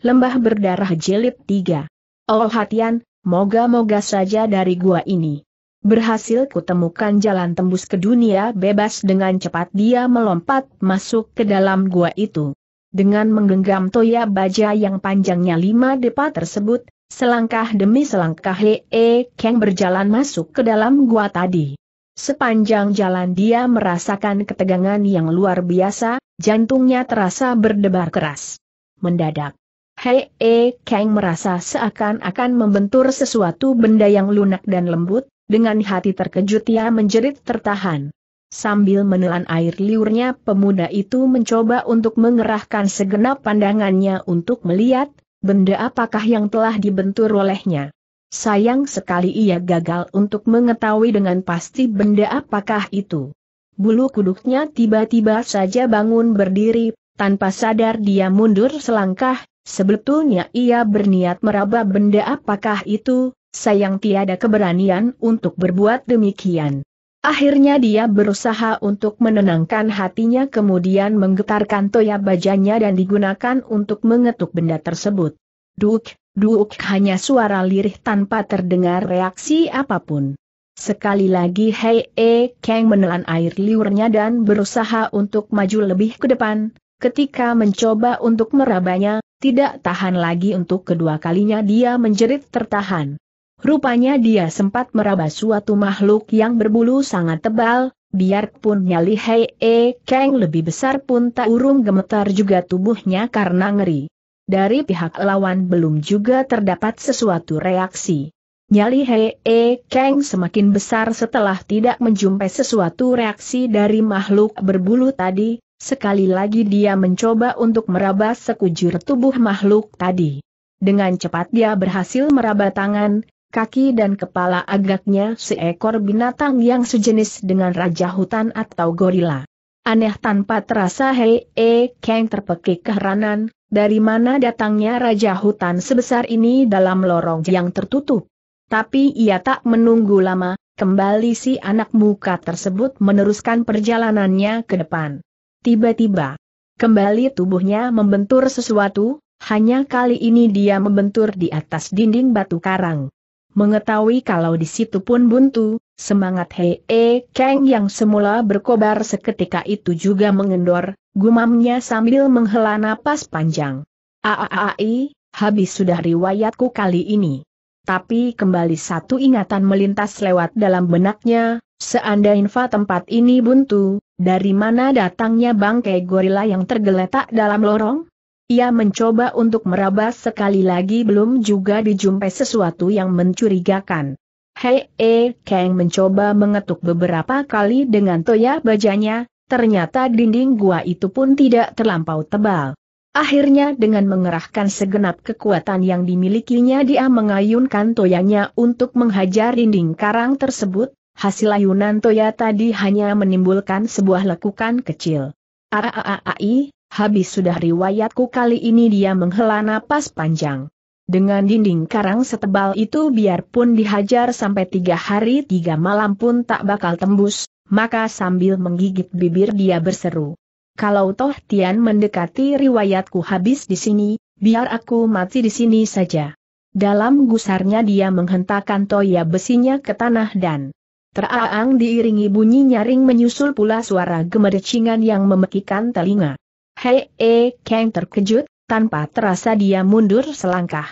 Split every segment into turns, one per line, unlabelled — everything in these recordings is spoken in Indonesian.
Lembah Berdarah Jilid 3. Oh hatian, moga-moga saja dari gua ini. Berhasil kutemukan jalan tembus ke dunia bebas dengan cepat dia melompat masuk ke dalam gua itu. Dengan menggenggam toya baja yang panjangnya lima depa tersebut, selangkah demi selangkah Hee keng berjalan masuk ke dalam gua tadi. Sepanjang jalan dia merasakan ketegangan yang luar biasa, jantungnya terasa berdebar keras. Mendadak, Hei E Kang merasa seakan-akan membentur sesuatu benda yang lunak dan lembut, dengan hati terkejut ia menjerit tertahan. Sambil menelan air liurnya pemuda itu mencoba untuk mengerahkan segenap pandangannya untuk melihat, benda apakah yang telah dibentur olehnya. Sayang sekali ia gagal untuk mengetahui dengan pasti benda apakah itu. Bulu kuduknya tiba-tiba saja bangun berdiri, tanpa sadar dia mundur selangkah, Sebetulnya ia berniat meraba benda apakah itu, sayang tiada keberanian untuk berbuat demikian. Akhirnya dia berusaha untuk menenangkan hatinya kemudian menggetarkan toya bajanya dan digunakan untuk mengetuk benda tersebut. Duk, duk hanya suara lirih tanpa terdengar reaksi apapun. Sekali lagi Hei E Kang menelan air liurnya dan berusaha untuk maju lebih ke depan, ketika mencoba untuk merabanya, tidak tahan lagi untuk kedua kalinya dia menjerit tertahan. Rupanya dia sempat meraba suatu makhluk yang berbulu sangat tebal, biarpun nyali Hei E Kang lebih besar pun tak urung gemetar juga tubuhnya karena ngeri. Dari pihak lawan belum juga terdapat sesuatu reaksi. Nyali Hei E Kang semakin besar setelah tidak menjumpai sesuatu reaksi dari makhluk berbulu tadi, Sekali lagi dia mencoba untuk meraba sekujur tubuh makhluk tadi. Dengan cepat dia berhasil meraba tangan, kaki dan kepala agaknya seekor binatang yang sejenis dengan raja hutan atau gorila. Aneh tanpa terasa Hei E keng terpekik keheranan, dari mana datangnya raja hutan sebesar ini dalam lorong yang tertutup. Tapi ia tak menunggu lama, kembali si anak muka tersebut meneruskan perjalanannya ke depan. Tiba-tiba, kembali tubuhnya membentur sesuatu, hanya kali ini dia membentur di atas dinding batu karang. Mengetahui kalau di situ pun buntu, semangat Hei e Kang yang semula berkobar seketika itu juga mengendor, gumamnya sambil menghela napas panjang. Aaai, habis sudah riwayatku kali ini tapi kembali satu ingatan melintas lewat dalam benaknya, seandainya tempat ini buntu, dari mana datangnya bangkai gorila yang tergeletak dalam lorong? Ia mencoba untuk meraba sekali lagi belum juga dijumpai sesuatu yang mencurigakan. Hei eh, Kang mencoba mengetuk beberapa kali dengan toya bajanya, ternyata dinding gua itu pun tidak terlampau tebal. Akhirnya dengan mengerahkan segenap kekuatan yang dimilikinya dia mengayunkan toyanya untuk menghajar dinding karang tersebut, hasil ayunan toya tadi hanya menimbulkan sebuah lekukan kecil. Aaaai, habis sudah riwayatku kali ini dia menghela napas panjang. Dengan dinding karang setebal itu biarpun dihajar sampai tiga hari tiga malam pun tak bakal tembus, maka sambil menggigit bibir dia berseru kalau toh Tian mendekati riwayatku habis di sini, biar aku mati di sini saja. Dalam gusarnya dia menghentakkan toya besinya ke tanah dan teraang diiringi bunyi nyaring menyusul pula suara gemericingan yang memekikan telinga. Hei, e, Kang terkejut, tanpa terasa dia mundur selangkah.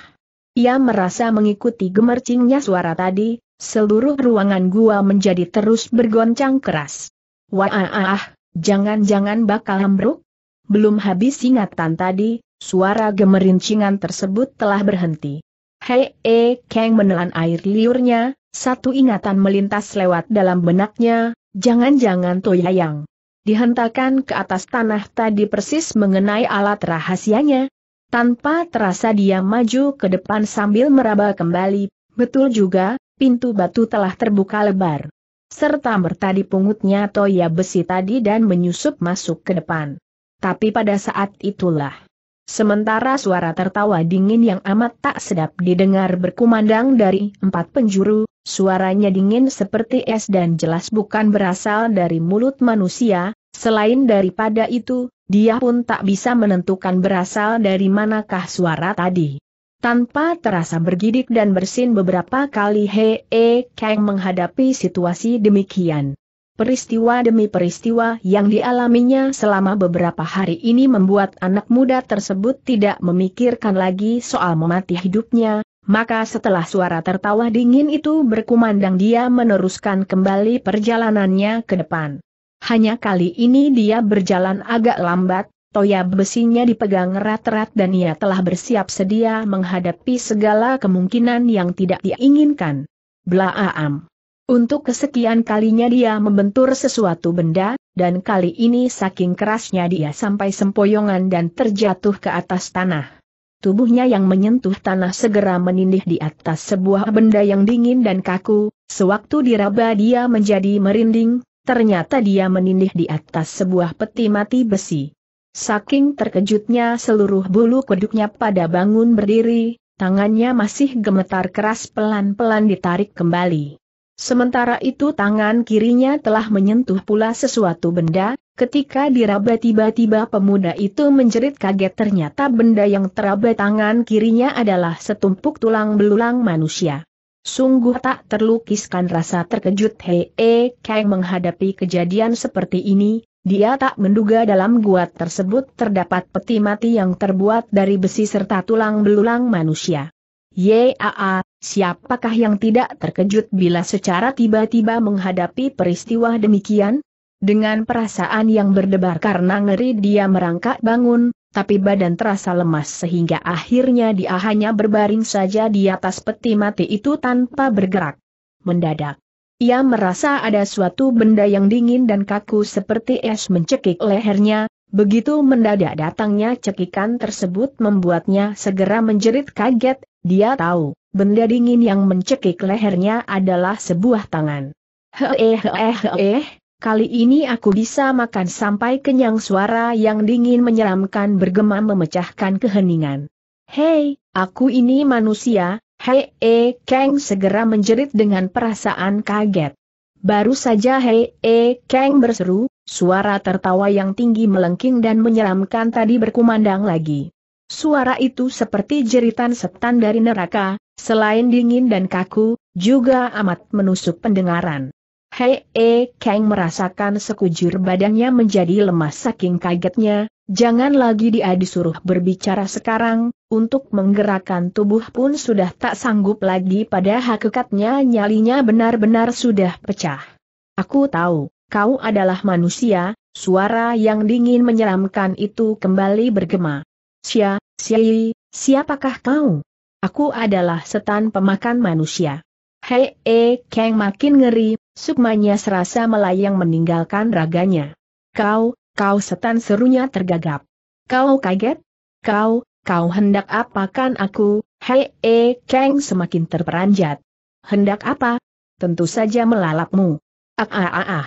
Ia merasa mengikuti gemercingnya suara tadi, seluruh ruangan gua menjadi terus bergoncang keras. Wah, ah, ah, ah. Jangan-jangan bakal ambruk? Belum habis ingatan tadi, suara gemerincingan tersebut telah berhenti. Hei, e, Kang menelan air liurnya, satu ingatan melintas lewat dalam benaknya, jangan-jangan Toyayang. Dihentakkan ke atas tanah tadi persis mengenai alat rahasianya. Tanpa terasa dia maju ke depan sambil meraba kembali, betul juga, pintu batu telah terbuka lebar serta mertadi pungutnya toya besi tadi dan menyusup masuk ke depan. Tapi pada saat itulah, sementara suara tertawa dingin yang amat tak sedap didengar berkumandang dari empat penjuru, suaranya dingin seperti es dan jelas bukan berasal dari mulut manusia, selain daripada itu, dia pun tak bisa menentukan berasal dari manakah suara tadi. Tanpa terasa bergidik dan bersin beberapa kali He E Kang menghadapi situasi demikian. Peristiwa demi peristiwa yang dialaminya selama beberapa hari ini membuat anak muda tersebut tidak memikirkan lagi soal memati hidupnya, maka setelah suara tertawa dingin itu berkumandang dia meneruskan kembali perjalanannya ke depan. Hanya kali ini dia berjalan agak lambat, Toya besinya dipegang erat-erat dan ia telah bersiap sedia menghadapi segala kemungkinan yang tidak diinginkan. Blaam. Untuk kesekian kalinya dia membentur sesuatu benda, dan kali ini saking kerasnya dia sampai sempoyongan dan terjatuh ke atas tanah. Tubuhnya yang menyentuh tanah segera menindih di atas sebuah benda yang dingin dan kaku, sewaktu diraba dia menjadi merinding, ternyata dia menindih di atas sebuah peti mati besi. Saking terkejutnya seluruh bulu kuduknya pada bangun berdiri, tangannya masih gemetar keras pelan-pelan ditarik kembali. Sementara itu tangan kirinya telah menyentuh pula sesuatu benda, ketika diraba tiba-tiba pemuda itu menjerit kaget ternyata benda yang teraba tangan kirinya adalah setumpuk tulang belulang manusia. Sungguh tak terlukiskan rasa terkejut Hei e Kang menghadapi kejadian seperti ini, dia tak menduga dalam gua tersebut terdapat peti mati yang terbuat dari besi serta tulang belulang manusia. Yaa, siapakah yang tidak terkejut bila secara tiba-tiba menghadapi peristiwa demikian? Dengan perasaan yang berdebar karena ngeri dia merangkak bangun, tapi badan terasa lemas sehingga akhirnya dia hanya berbaring saja di atas peti mati itu tanpa bergerak. Mendadak, ia merasa ada suatu benda yang dingin dan kaku seperti es mencekik lehernya, begitu mendadak datangnya cekikan tersebut membuatnya segera menjerit kaget, dia tahu, benda dingin yang mencekik lehernya adalah sebuah tangan. Hee kali ini aku bisa makan sampai kenyang suara yang dingin menyeramkan bergema memecahkan keheningan. Hei, aku ini manusia, Hei E. Kang segera menjerit dengan perasaan kaget. Baru saja Hei E. Kang berseru, suara tertawa yang tinggi melengking dan menyeramkan tadi berkumandang lagi. Suara itu seperti jeritan setan dari neraka, selain dingin dan kaku, juga amat menusuk pendengaran. Hei E eh, Kang merasakan sekujur badannya menjadi lemas saking kagetnya, jangan lagi dia disuruh berbicara sekarang, untuk menggerakkan tubuh pun sudah tak sanggup lagi pada hakikatnya nyalinya benar-benar sudah pecah. Aku tahu, kau adalah manusia, suara yang dingin menyeramkan itu kembali bergema. Sia, Sia, siapakah kau? Aku adalah setan pemakan manusia. Hei, eh, Kang makin ngeri, sukmanya serasa melayang meninggalkan raganya. Kau, kau setan serunya tergagap. Kau kaget? Kau, kau hendak apakan aku? Hei, eh, Kang semakin terperanjat. Hendak apa? Tentu saja melalapmu. Ah, ah, ah, ah.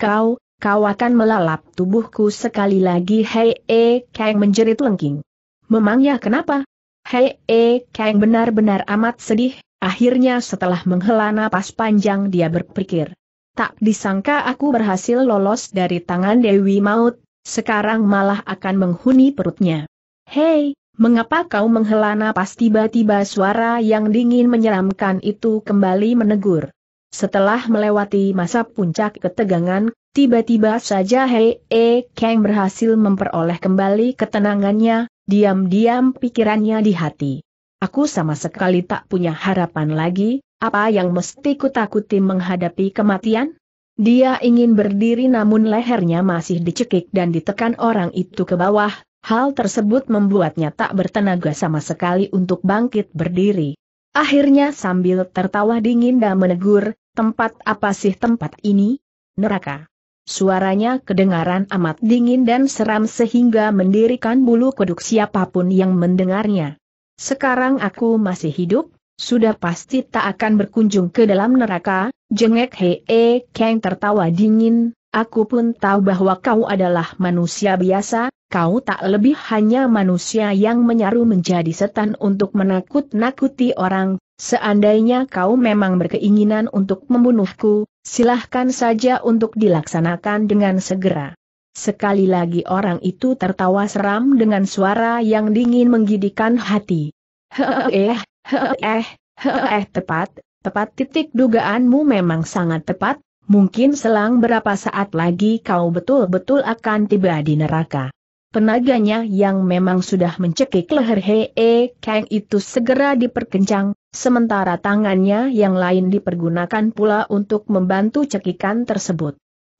Kau, kau akan melalap tubuhku sekali lagi. Hei, eh, Kang menjerit lengking. Memangnya kenapa? Hei, eh, Kang benar-benar amat sedih, Akhirnya setelah menghela napas panjang dia berpikir. Tak disangka aku berhasil lolos dari tangan Dewi Maut, sekarang malah akan menghuni perutnya. Hei, mengapa kau menghela napas tiba-tiba suara yang dingin menyeramkan itu kembali menegur. Setelah melewati masa puncak ketegangan, tiba-tiba saja Hei E Kang berhasil memperoleh kembali ketenangannya, diam-diam pikirannya di hati. Aku sama sekali tak punya harapan lagi, apa yang mesti kutakuti menghadapi kematian? Dia ingin berdiri namun lehernya masih dicekik dan ditekan orang itu ke bawah, hal tersebut membuatnya tak bertenaga sama sekali untuk bangkit berdiri. Akhirnya sambil tertawa dingin dan menegur, tempat apa sih tempat ini? Neraka. Suaranya kedengaran amat dingin dan seram sehingga mendirikan bulu kuduk siapapun yang mendengarnya sekarang aku masih hidup, sudah pasti tak akan berkunjung ke dalam neraka, jengek Hee Kang tertawa dingin, aku pun tahu bahwa kau adalah manusia biasa, kau tak lebih hanya manusia yang menyaru menjadi setan untuk menakut-nakuti orang, seandainya kau memang berkeinginan untuk membunuhku, silahkan saja untuk dilaksanakan dengan segera. Sekali lagi orang itu tertawa seram dengan suara yang dingin menggidikan hati. Heeh, eh, heeh, heeh tepat, tepat titik dugaanmu memang sangat tepat, mungkin selang berapa saat lagi kau betul-betul akan tiba di neraka. Tenaganya yang memang sudah mencekik leher Hee eh, Kang itu segera diperkencang, sementara tangannya yang lain dipergunakan pula untuk membantu cekikan tersebut.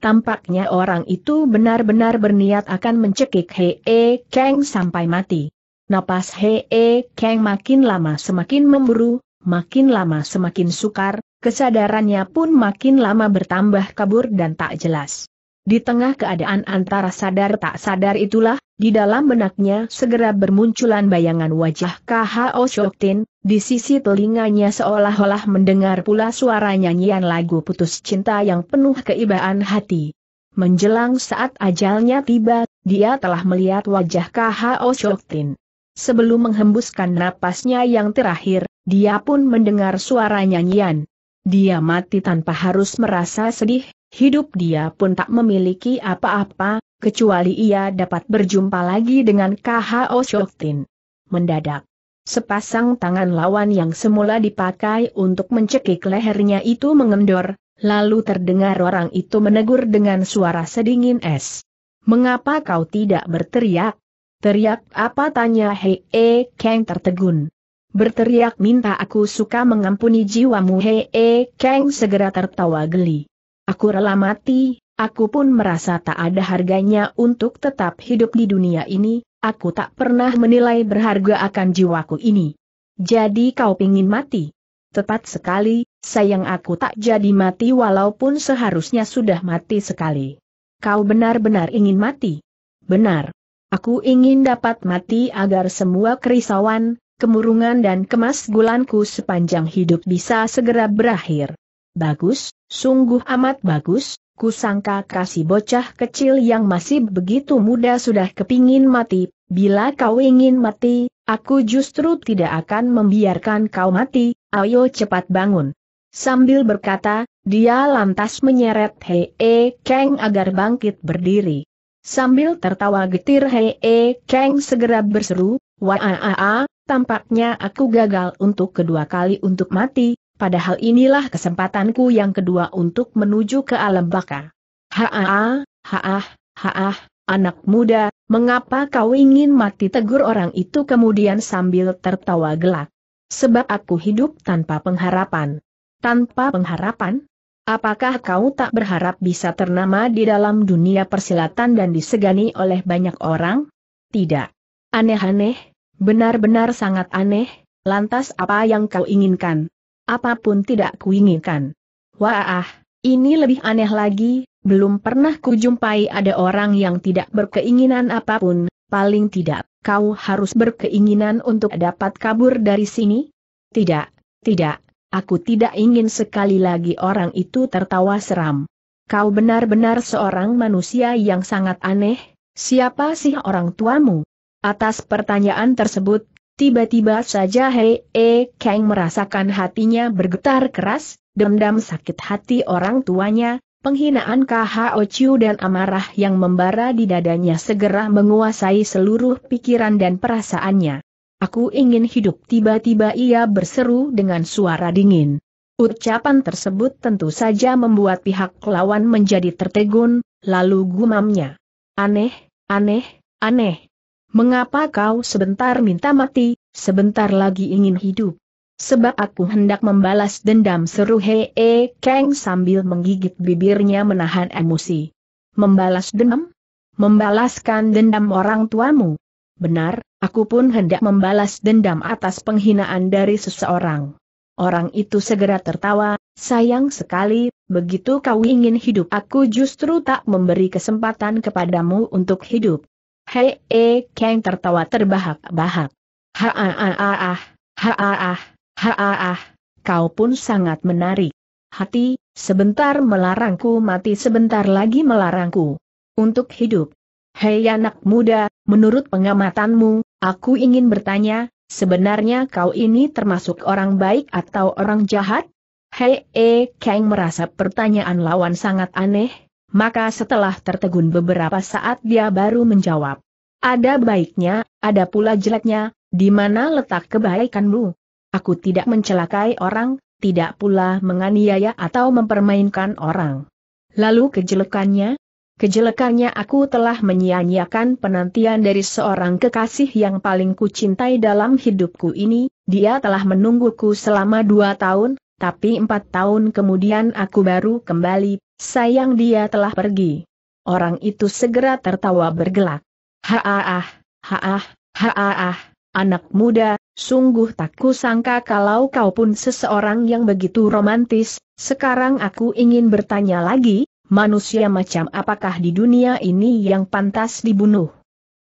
Tampaknya orang itu benar-benar berniat akan mencekik Hee Kang sampai mati. Napas Hee Kang makin lama semakin memburu, makin lama semakin sukar, kesadarannya pun makin lama bertambah kabur dan tak jelas. Di tengah keadaan antara sadar tak sadar itulah, di dalam benaknya segera bermunculan bayangan wajah KHO Shoktin, di sisi telinganya seolah-olah mendengar pula suara nyanyian lagu putus cinta yang penuh keibaan hati. Menjelang saat ajalnya tiba, dia telah melihat wajah KHO Shoktin. Sebelum menghembuskan napasnya yang terakhir, dia pun mendengar suara nyanyian. Dia mati tanpa harus merasa sedih, hidup dia pun tak memiliki apa-apa, kecuali ia dapat berjumpa lagi dengan KHO Shoktin. Mendadak, sepasang tangan lawan yang semula dipakai untuk mencekik lehernya itu mengendor, lalu terdengar orang itu menegur dengan suara sedingin es. Mengapa kau tidak berteriak? Teriak apa tanya Hei E Kang tertegun. Berteriak minta aku suka mengampuni jiwamu Hei E Kang segera tertawa geli. Aku rela mati, aku pun merasa tak ada harganya untuk tetap hidup di dunia ini, aku tak pernah menilai berharga akan jiwaku ini. Jadi kau pingin mati? Tepat sekali, sayang aku tak jadi mati walaupun seharusnya sudah mati sekali. Kau benar-benar ingin mati? Benar. Aku ingin dapat mati agar semua kerisauan, kemurungan dan kemasgulanku sepanjang hidup bisa segera berakhir. Bagus, Sungguh amat bagus, kusangka kasih bocah kecil yang masih begitu muda sudah kepingin mati, bila kau ingin mati, aku justru tidak akan membiarkan kau mati, ayo cepat bangun. Sambil berkata, dia lantas menyeret Hei E Kang agar bangkit berdiri. Sambil tertawa getir Hei E Kang segera berseru, Wah, ah, ah, ah, tampaknya aku gagal untuk kedua kali untuk mati, Padahal inilah kesempatanku yang kedua untuk menuju ke alam baka. Haah, haah, haah, anak muda, mengapa kau ingin mati tegur orang itu kemudian sambil tertawa gelak. Sebab aku hidup tanpa pengharapan. Tanpa pengharapan? Apakah kau tak berharap bisa ternama di dalam dunia persilatan dan disegani oleh banyak orang? Tidak. Aneh-aneh, benar-benar sangat aneh, lantas apa yang kau inginkan? Apapun tidak kuinginkan. Wah, ini lebih aneh lagi, belum pernah kujumpai ada orang yang tidak berkeinginan apapun, paling tidak, kau harus berkeinginan untuk dapat kabur dari sini? Tidak, tidak, aku tidak ingin sekali lagi orang itu tertawa seram. Kau benar-benar seorang manusia yang sangat aneh, siapa sih orang tuamu? Atas pertanyaan tersebut, Tiba-tiba saja Hei E Kang merasakan hatinya bergetar keras, dendam sakit hati orang tuanya, penghinaan KHO Chiu dan amarah yang membara di dadanya segera menguasai seluruh pikiran dan perasaannya. Aku ingin hidup tiba-tiba ia berseru dengan suara dingin. Ucapan tersebut tentu saja membuat pihak lawan menjadi tertegun, lalu gumamnya. Aneh, aneh, aneh. Mengapa kau sebentar minta mati, sebentar lagi ingin hidup? Sebab aku hendak membalas dendam seru Hee -e Kang sambil menggigit bibirnya menahan emosi. Membalas dendam? Membalaskan dendam orang tuamu? Benar, aku pun hendak membalas dendam atas penghinaan dari seseorang. Orang itu segera tertawa, sayang sekali, begitu kau ingin hidup aku justru tak memberi kesempatan kepadamu untuk hidup. Hei, -e, eh, Kang tertawa terbahak-bahak. Ha-ah-ah-ah, ah, ha-ah-ah, ha-ah-ah, ah. kau pun sangat menarik. Hati, sebentar melarangku mati sebentar lagi melarangku. Untuk hidup. Hei anak muda, menurut pengamatanmu, aku ingin bertanya, sebenarnya kau ini termasuk orang baik atau orang jahat? Hei, -e, eh, Kang merasa pertanyaan lawan sangat aneh, maka setelah tertegun beberapa saat dia baru menjawab. Ada baiknya, ada pula jeleknya, di mana letak kebaikanmu? Aku tidak mencelakai orang, tidak pula menganiaya atau mempermainkan orang. Lalu kejelekannya? Kejelekannya aku telah menyia-nyiakan penantian dari seorang kekasih yang paling kucintai dalam hidupku ini, dia telah menungguku selama dua tahun, tapi empat tahun kemudian aku baru kembali, sayang dia telah pergi. Orang itu segera tertawa bergelak. Haaah, haaah, haaah, anak muda, sungguh tak kusangka kalau kau pun seseorang yang begitu romantis, sekarang aku ingin bertanya lagi, manusia macam apakah di dunia ini yang pantas dibunuh?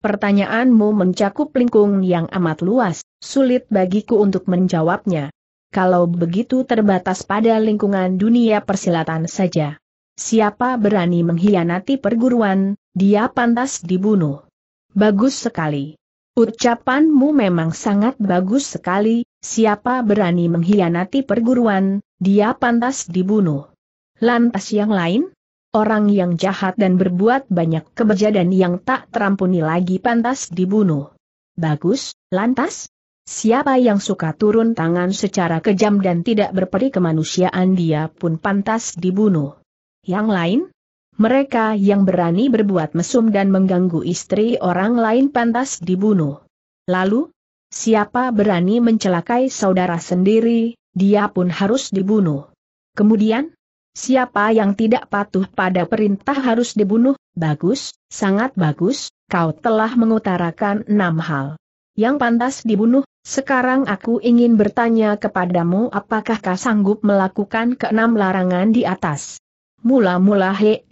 Pertanyaanmu mencakup lingkung yang amat luas, sulit bagiku untuk menjawabnya kalau begitu terbatas pada lingkungan dunia persilatan saja. Siapa berani menghianati perguruan, dia pantas dibunuh. Bagus sekali. Ucapanmu memang sangat bagus sekali, siapa berani menghianati perguruan, dia pantas dibunuh. Lantas yang lain? Orang yang jahat dan berbuat banyak kebejadan yang tak terampuni lagi pantas dibunuh. Bagus, lantas? Siapa yang suka turun tangan secara kejam dan tidak berperi kemanusiaan dia pun pantas dibunuh. Yang lain? Mereka yang berani berbuat mesum dan mengganggu istri orang lain pantas dibunuh. Lalu, siapa berani mencelakai saudara sendiri, dia pun harus dibunuh. Kemudian, Siapa yang tidak patuh pada perintah harus dibunuh, bagus, sangat bagus, kau telah mengutarakan enam hal. Yang pantas dibunuh, sekarang aku ingin bertanya kepadamu apakah kau sanggup melakukan keenam larangan di atas. Mula-mula Hee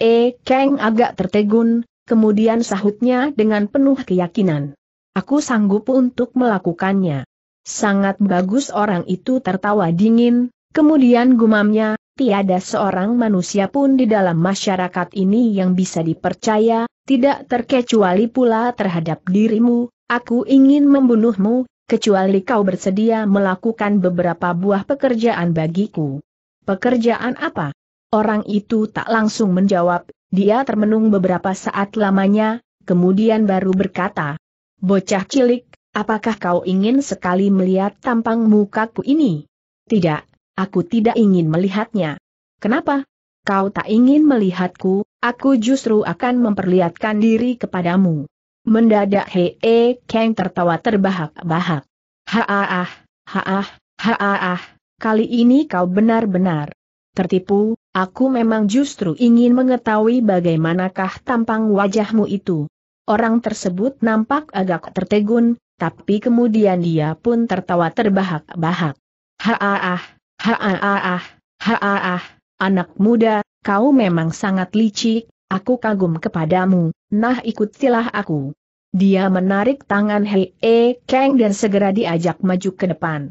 keng Kang agak tertegun, kemudian sahutnya dengan penuh keyakinan. Aku sanggup untuk melakukannya. Sangat bagus orang itu tertawa dingin, kemudian gumamnya, tiada seorang manusia pun di dalam masyarakat ini yang bisa dipercaya, tidak terkecuali pula terhadap dirimu, aku ingin membunuhmu, kecuali kau bersedia melakukan beberapa buah pekerjaan bagiku. Pekerjaan apa? Orang itu tak langsung menjawab, dia termenung beberapa saat lamanya, kemudian baru berkata, Bocah cilik, apakah kau ingin sekali melihat tampang mukaku ini? Tidak, aku tidak ingin melihatnya. Kenapa? Kau tak ingin melihatku, aku justru akan memperlihatkan diri kepadamu. Mendadak Hee Kang tertawa terbahak-bahak. Haah, haah, haah. kali ini kau benar-benar tertipu, aku memang justru ingin mengetahui bagaimanakah tampang wajahmu itu. Orang tersebut nampak agak tertegun, tapi kemudian dia pun tertawa terbahak-bahak. Haah, haah, haah. anak muda, kau memang sangat licik, Aku kagum kepadamu, nah ikutilah aku. Dia menarik tangan Hei E Kang dan segera diajak maju ke depan.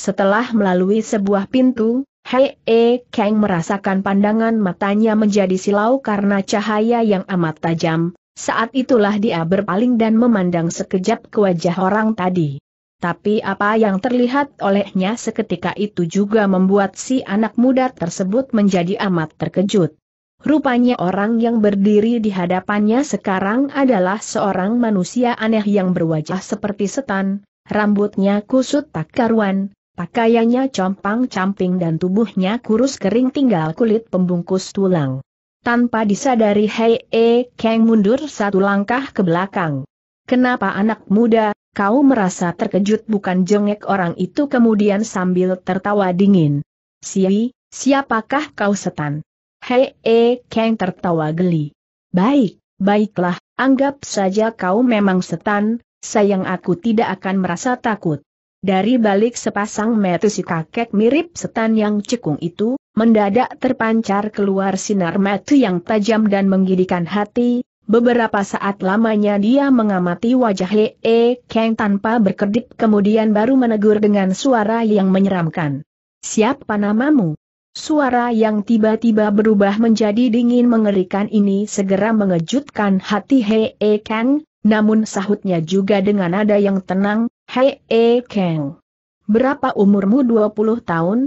Setelah melalui sebuah pintu, Hei E Kang merasakan pandangan matanya menjadi silau karena cahaya yang amat tajam, saat itulah dia berpaling dan memandang sekejap ke wajah orang tadi. Tapi apa yang terlihat olehnya seketika itu juga membuat si anak muda tersebut menjadi amat terkejut. Rupanya orang yang berdiri di hadapannya sekarang adalah seorang manusia aneh yang berwajah seperti setan, rambutnya kusut tak karuan, pakaiannya compang-camping dan tubuhnya kurus kering tinggal kulit pembungkus tulang. Tanpa disadari Hei E Kang mundur satu langkah ke belakang. Kenapa anak muda, kau merasa terkejut bukan jengek orang itu kemudian sambil tertawa dingin. Siwi, siapakah kau setan? Hei E Kang tertawa geli. Baik, baiklah, anggap saja kau memang setan, sayang aku tidak akan merasa takut. Dari balik sepasang mata si kakek mirip setan yang cekung itu, mendadak terpancar keluar sinar mata yang tajam dan menggidikan hati, Beberapa saat lamanya dia mengamati wajah -e, Kang tanpa berkedip kemudian baru menegur dengan suara yang menyeramkan. Siapa namamu? Suara yang tiba-tiba berubah menjadi dingin mengerikan ini segera mengejutkan hati hee Kang, namun sahutnya juga dengan nada yang tenang, hee Kang. Berapa umurmu 20 tahun?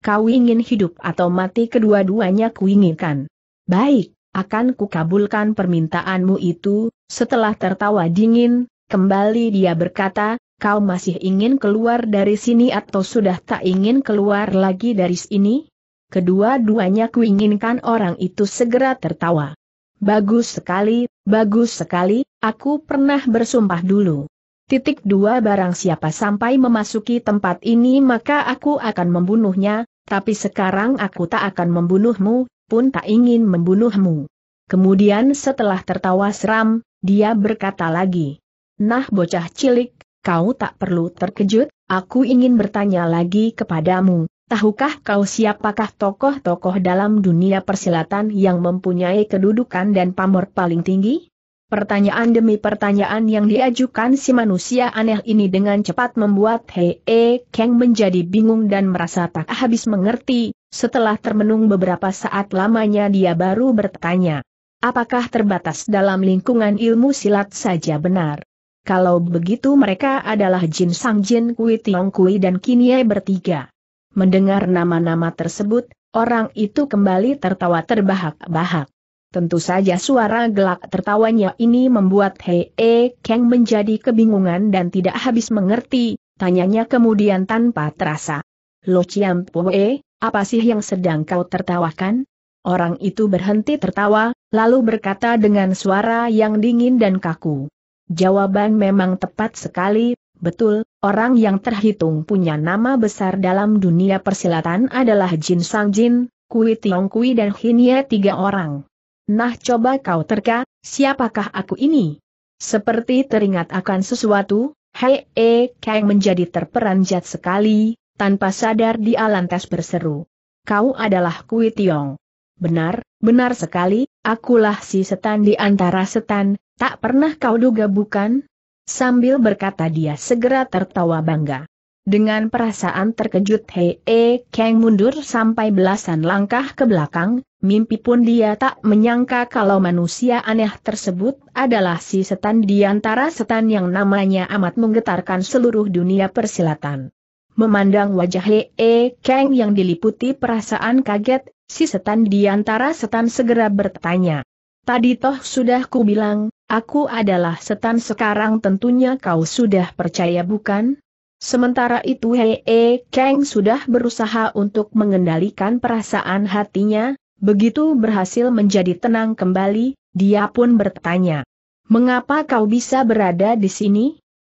Kau ingin hidup atau mati kedua-duanya kuinginkan. Baik, akan kukabulkan permintaanmu itu, setelah tertawa dingin, kembali dia berkata, kau masih ingin keluar dari sini atau sudah tak ingin keluar lagi dari sini? kedua-duanya kuinginkan orang itu segera tertawa. Bagus sekali, bagus sekali, aku pernah bersumpah dulu. Titik dua barang siapa sampai memasuki tempat ini maka aku akan membunuhnya, tapi sekarang aku tak akan membunuhmu, pun tak ingin membunuhmu. Kemudian setelah tertawa seram, dia berkata lagi. Nah bocah cilik, kau tak perlu terkejut, aku ingin bertanya lagi kepadamu, Tahukah kau siapakah tokoh-tokoh dalam dunia persilatan yang mempunyai kedudukan dan pamor paling tinggi? Pertanyaan demi pertanyaan yang diajukan si manusia aneh ini dengan cepat membuat Hee E Kang menjadi bingung dan merasa tak habis mengerti, setelah termenung beberapa saat lamanya dia baru bertanya. Apakah terbatas dalam lingkungan ilmu silat saja benar? Kalau begitu mereka adalah Jin Sang Jin Kui Tiong Kui dan Kinie bertiga. Mendengar nama-nama tersebut, orang itu kembali tertawa terbahak-bahak. Tentu saja suara gelak tertawanya ini membuat Hei e Kang menjadi kebingungan dan tidak habis mengerti, tanyanya kemudian tanpa terasa. Lo Chiam Pue, apa sih yang sedang kau tertawakan? Orang itu berhenti tertawa, lalu berkata dengan suara yang dingin dan kaku. Jawaban memang tepat sekali, Betul, orang yang terhitung punya nama besar dalam dunia persilatan adalah Jin Sang Jin, Kui Tiong Kui dan Hinia tiga orang. Nah coba kau terka, siapakah aku ini? Seperti teringat akan sesuatu, Hei E Kang menjadi terperanjat sekali, tanpa sadar dia lantas berseru. Kau adalah Kui Tiong. Benar, benar sekali, akulah si setan di antara setan, tak pernah kau duga bukan? Sambil berkata dia segera tertawa bangga. Dengan perasaan terkejut Hei E Kang mundur sampai belasan langkah ke belakang, mimpi pun dia tak menyangka kalau manusia aneh tersebut adalah si setan di antara setan yang namanya amat menggetarkan seluruh dunia persilatan. Memandang wajah Hei E Kang yang diliputi perasaan kaget, si setan di antara setan segera bertanya. Tadi toh sudah ku bilang, Aku adalah setan sekarang tentunya kau sudah percaya bukan? Sementara itu Hei E Kang sudah berusaha untuk mengendalikan perasaan hatinya, begitu berhasil menjadi tenang kembali, dia pun bertanya. Mengapa kau bisa berada di sini?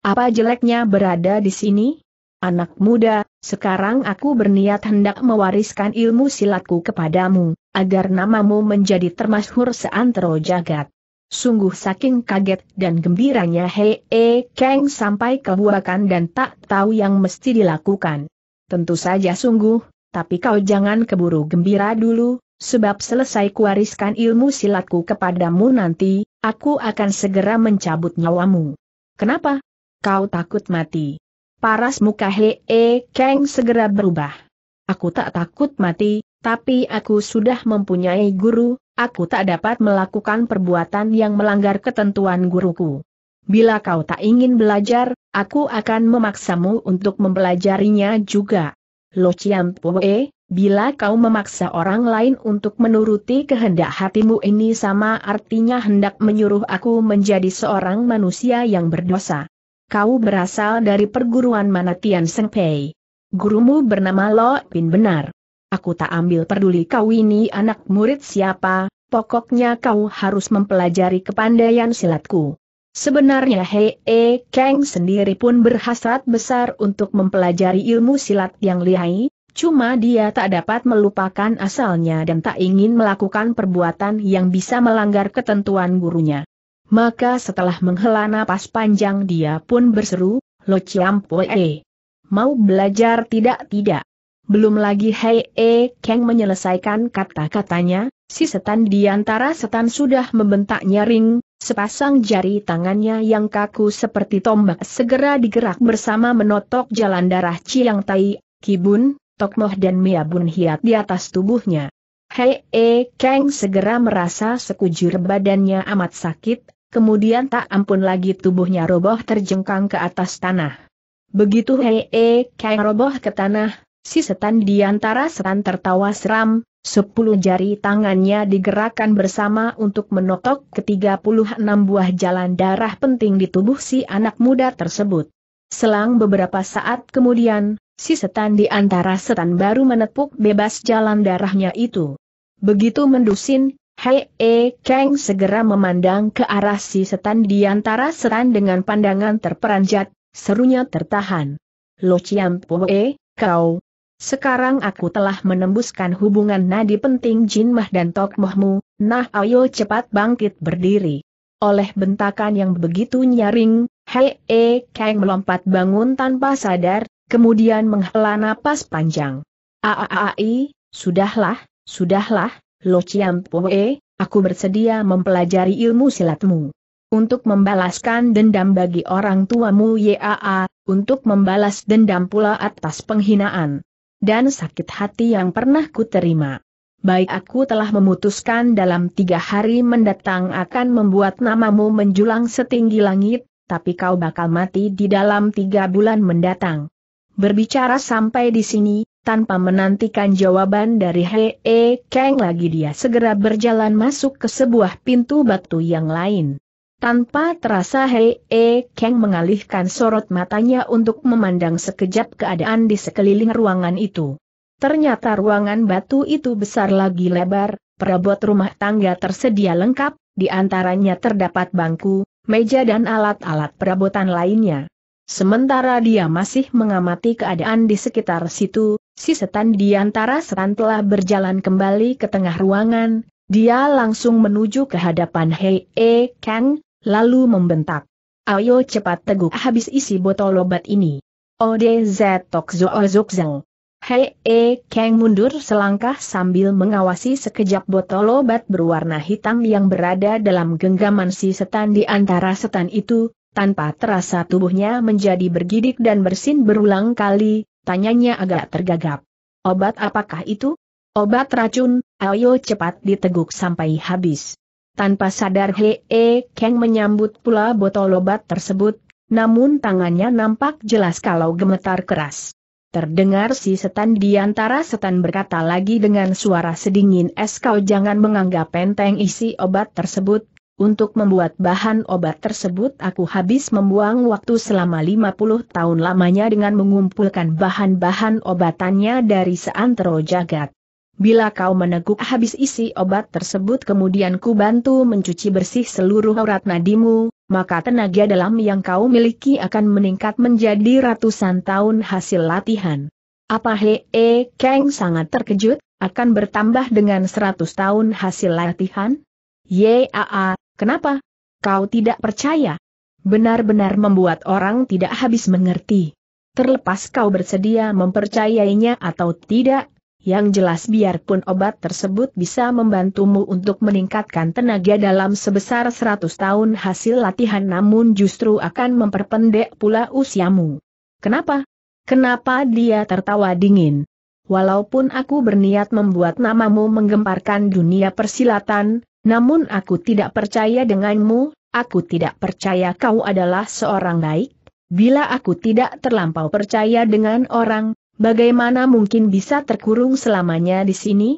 Apa jeleknya berada di sini? Anak muda, sekarang aku berniat hendak mewariskan ilmu silatku kepadamu, agar namamu menjadi termasyhur seantero jagat. Sungguh saking kaget dan gembiranya Hei e Kang sampai kebuakan dan tak tahu yang mesti dilakukan. Tentu saja sungguh, tapi kau jangan keburu gembira dulu, sebab selesai kuariskan ilmu silatku kepadamu nanti, aku akan segera mencabut nyawamu. Kenapa? Kau takut mati. Paras muka Hei e Kang segera berubah. Aku tak takut mati, tapi aku sudah mempunyai guru, aku tak dapat melakukan perbuatan yang melanggar ketentuan guruku. Bila kau tak ingin belajar, aku akan memaksamu untuk mempelajarinya juga. Lo Chiam Pue, bila kau memaksa orang lain untuk menuruti kehendak hatimu ini sama artinya hendak menyuruh aku menjadi seorang manusia yang berdosa. Kau berasal dari perguruan mana Tian Pei. Gurumu bernama Lo Pin benar. Aku tak ambil peduli kau ini anak murid siapa, pokoknya kau harus mempelajari kepandaian silatku. Sebenarnya Hei e Kang sendiri pun berhasrat besar untuk mempelajari ilmu silat yang lihai, cuma dia tak dapat melupakan asalnya dan tak ingin melakukan perbuatan yang bisa melanggar ketentuan gurunya. Maka setelah menghela napas panjang dia pun berseru, Lo Chiampoe, mau belajar tidak-tidak? Belum lagi Hei E Kang menyelesaikan kata-katanya, si setan di antara setan sudah membentak nyaring, sepasang jari tangannya yang kaku seperti tombak segera digerak bersama menotok jalan darah cilang Tai, Kibun, Tokmoh dan Miabun Hiat di atas tubuhnya. Hei E Kang segera merasa sekujur badannya amat sakit, kemudian tak ampun lagi tubuhnya roboh terjengkang ke atas tanah. Begitu Hei E Kang roboh ke tanah, Si setan di antara setan tertawa seram, sepuluh jari tangannya digerakkan bersama untuk menotok ketiga puluh enam buah jalan darah penting di tubuh si anak muda tersebut. Selang beberapa saat kemudian, si setan di antara setan baru menepuk bebas jalan darahnya itu. Begitu mendusin, Hei E Kang segera memandang ke arah si setan di antara setan dengan pandangan terperanjat, serunya tertahan. Lo Chiam Poe, kau, sekarang aku telah menembuskan hubungan nadi penting Jin Mah dan Tok Mohmu, nah ayo cepat bangkit berdiri. Oleh bentakan yang begitu nyaring, Hei E Kang melompat bangun tanpa sadar, kemudian menghela napas panjang. Aaai, sudahlah, sudahlah, Lo Chiam Poe, aku bersedia mempelajari ilmu silatmu. Untuk membalaskan dendam bagi orang tuamu Yaa, untuk membalas dendam pula atas penghinaan dan sakit hati yang pernah kuterima. Baik aku telah memutuskan dalam tiga hari mendatang akan membuat namamu menjulang setinggi langit, tapi kau bakal mati di dalam tiga bulan mendatang. Berbicara sampai di sini, tanpa menantikan jawaban dari E. Kang lagi dia segera berjalan masuk ke sebuah pintu batu yang lain. Tanpa terasa Hei E Kang mengalihkan sorot matanya untuk memandang sekejap keadaan di sekeliling ruangan itu. Ternyata ruangan batu itu besar lagi lebar, perabot rumah tangga tersedia lengkap, di antaranya terdapat bangku, meja dan alat-alat perabotan lainnya. Sementara dia masih mengamati keadaan di sekitar situ, si setan di antara setan telah berjalan kembali ke tengah ruangan, dia langsung menuju ke hadapan Hei E Kang, lalu membentak. Ayo cepat teguk habis isi botol obat ini. Ode zetok Tokzo zeng. Hei E Kang mundur selangkah sambil mengawasi sekejap botol obat berwarna hitam yang berada dalam genggaman si setan di antara setan itu, tanpa terasa tubuhnya menjadi bergidik dan bersin berulang kali, tanyanya agak tergagap. Obat apakah itu? Obat racun, ayo cepat diteguk sampai habis. Tanpa sadar Hee -he e, Kang menyambut pula botol obat tersebut, namun tangannya nampak jelas kalau gemetar keras. Terdengar si setan di antara setan berkata lagi dengan suara sedingin es kau jangan menganggap penteng isi obat tersebut, untuk membuat bahan obat tersebut aku habis membuang waktu selama 50 tahun lamanya dengan mengumpulkan bahan-bahan obatannya dari seantero jagat. Bila kau meneguk habis isi obat tersebut kemudian ku bantu mencuci bersih seluruh aurat nadimu, maka tenaga dalam yang kau miliki akan meningkat menjadi ratusan tahun hasil latihan. Apa he, -he Kang sangat terkejut, akan bertambah dengan seratus tahun hasil latihan? Yaa, kenapa? Kau tidak percaya? Benar-benar membuat orang tidak habis mengerti. Terlepas kau bersedia mempercayainya atau tidak, yang jelas biarpun obat tersebut bisa membantumu untuk meningkatkan tenaga dalam sebesar 100 tahun hasil latihan namun justru akan memperpendek pula usiamu. Kenapa? Kenapa dia tertawa dingin? Walaupun aku berniat membuat namamu menggemparkan dunia persilatan, namun aku tidak percaya denganmu, aku tidak percaya kau adalah seorang baik. Bila aku tidak terlampau percaya dengan orang, Bagaimana mungkin bisa terkurung selamanya di sini?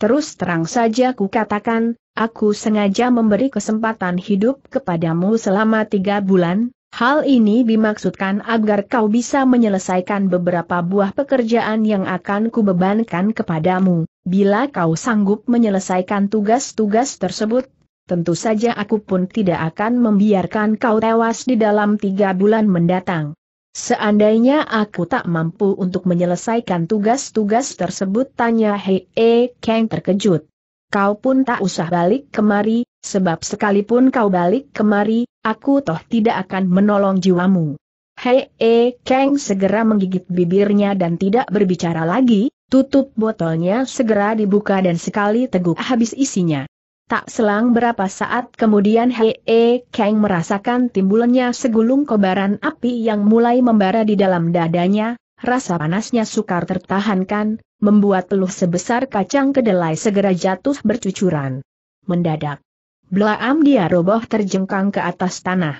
Terus terang saja ku katakan, aku sengaja memberi kesempatan hidup kepadamu selama tiga bulan, Hal ini dimaksudkan agar kau bisa menyelesaikan beberapa buah pekerjaan yang akan kubebankan kepadamu. Bila kau sanggup menyelesaikan tugas-tugas tersebut, tentu saja aku pun tidak akan membiarkan kau tewas di dalam tiga bulan mendatang. Seandainya aku tak mampu untuk menyelesaikan tugas-tugas tersebut tanya Hei E Kang terkejut. Kau pun tak usah balik kemari, sebab sekalipun kau balik kemari, aku toh tidak akan menolong jiwamu. Hei E Kang segera menggigit bibirnya dan tidak berbicara lagi, tutup botolnya segera dibuka dan sekali teguk habis isinya. Tak selang berapa saat kemudian Hei Hee Kang merasakan timbulnya segulung kobaran api yang mulai membara di dalam dadanya, rasa panasnya sukar tertahankan, membuat peluh sebesar kacang kedelai segera jatuh bercucuran. Mendadak. Belaam dia roboh terjengkang ke atas tanah.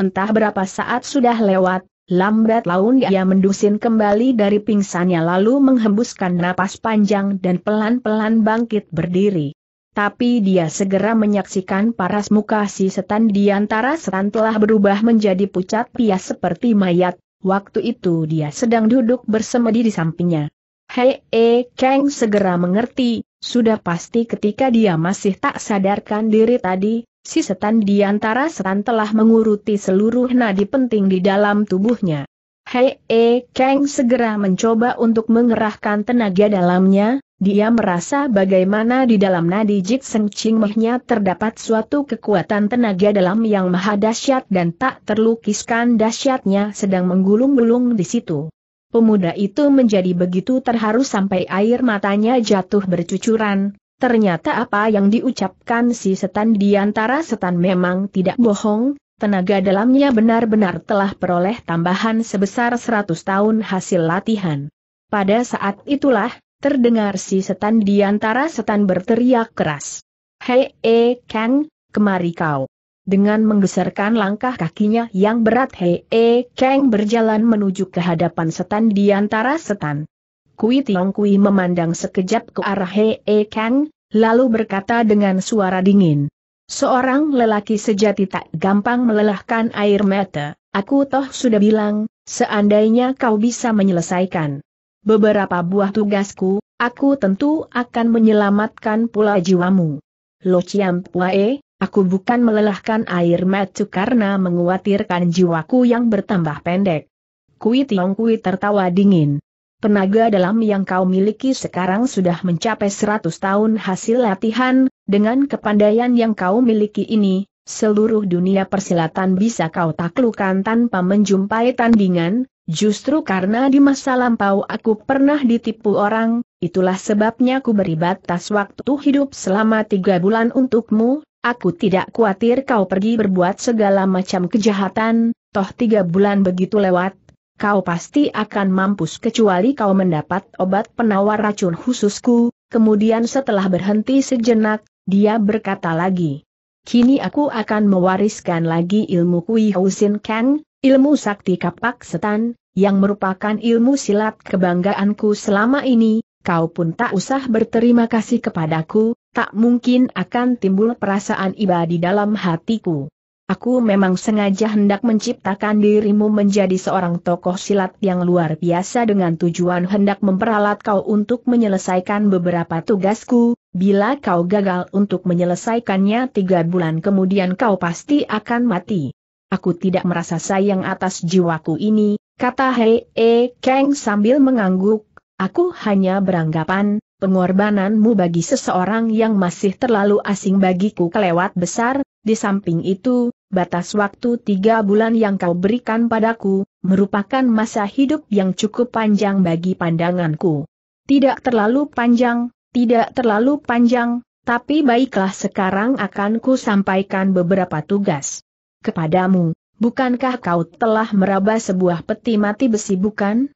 Entah berapa saat sudah lewat, lambat laun dia mendusin kembali dari pingsannya lalu menghembuskan napas panjang dan pelan-pelan bangkit berdiri tapi dia segera menyaksikan paras muka si setan di antara setan telah berubah menjadi pucat pias seperti mayat, waktu itu dia sedang duduk bersemedi di sampingnya. Hei, e, Kang segera mengerti, sudah pasti ketika dia masih tak sadarkan diri tadi, si setan di antara setan telah menguruti seluruh nadi penting di dalam tubuhnya. Hei, e, Kang segera mencoba untuk mengerahkan tenaga dalamnya, dia merasa bagaimana di dalam nadi Jik Seng Ching Mehnya terdapat suatu kekuatan tenaga dalam yang maha dahsyat dan tak terlukiskan dahsyatnya sedang menggulung-gulung di situ. Pemuda itu menjadi begitu terharu sampai air matanya jatuh bercucuran. Ternyata apa yang diucapkan si setan di antara setan memang tidak bohong, tenaga dalamnya benar-benar telah peroleh tambahan sebesar 100 tahun hasil latihan. Pada saat itulah, terdengar si setan di antara setan berteriak keras. Hei, e, Kang, kemari kau. Dengan menggeserkan langkah kakinya yang berat Hei E Kang berjalan menuju ke hadapan setan di antara setan. Kui Tiong Kui memandang sekejap ke arah Hei E Kang, lalu berkata dengan suara dingin. Seorang lelaki sejati tak gampang melelahkan air mata, aku toh sudah bilang, seandainya kau bisa menyelesaikan beberapa buah tugasku, aku tentu akan menyelamatkan pula jiwamu. Lo Chiam Pue, aku bukan melelahkan air mata karena menguatirkan jiwaku yang bertambah pendek. Kui Tiong Kui tertawa dingin. Penaga dalam yang kau miliki sekarang sudah mencapai 100 tahun hasil latihan, dengan kepandaian yang kau miliki ini, seluruh dunia persilatan bisa kau taklukan tanpa menjumpai tandingan, Justru karena di masa lampau aku pernah ditipu orang, itulah sebabnya aku beri batas waktu hidup selama tiga bulan untukmu, aku tidak khawatir kau pergi berbuat segala macam kejahatan, toh tiga bulan begitu lewat, kau pasti akan mampus kecuali kau mendapat obat penawar racun khususku, kemudian setelah berhenti sejenak, dia berkata lagi. Kini aku akan mewariskan lagi ilmu Kui Husin Kang, Ilmu sakti kapak setan, yang merupakan ilmu silat kebanggaanku selama ini, kau pun tak usah berterima kasih kepadaku, tak mungkin akan timbul perasaan iba di dalam hatiku. Aku memang sengaja hendak menciptakan dirimu menjadi seorang tokoh silat yang luar biasa dengan tujuan hendak memperalat kau untuk menyelesaikan beberapa tugasku, bila kau gagal untuk menyelesaikannya tiga bulan kemudian kau pasti akan mati aku tidak merasa sayang atas jiwaku ini, kata Hei E Kang sambil mengangguk, aku hanya beranggapan, pengorbananmu bagi seseorang yang masih terlalu asing bagiku kelewat besar, di samping itu, batas waktu tiga bulan yang kau berikan padaku, merupakan masa hidup yang cukup panjang bagi pandanganku. Tidak terlalu panjang, tidak terlalu panjang, tapi baiklah sekarang akan ku sampaikan beberapa tugas kepadamu, bukankah kau telah meraba sebuah peti mati besi bukan?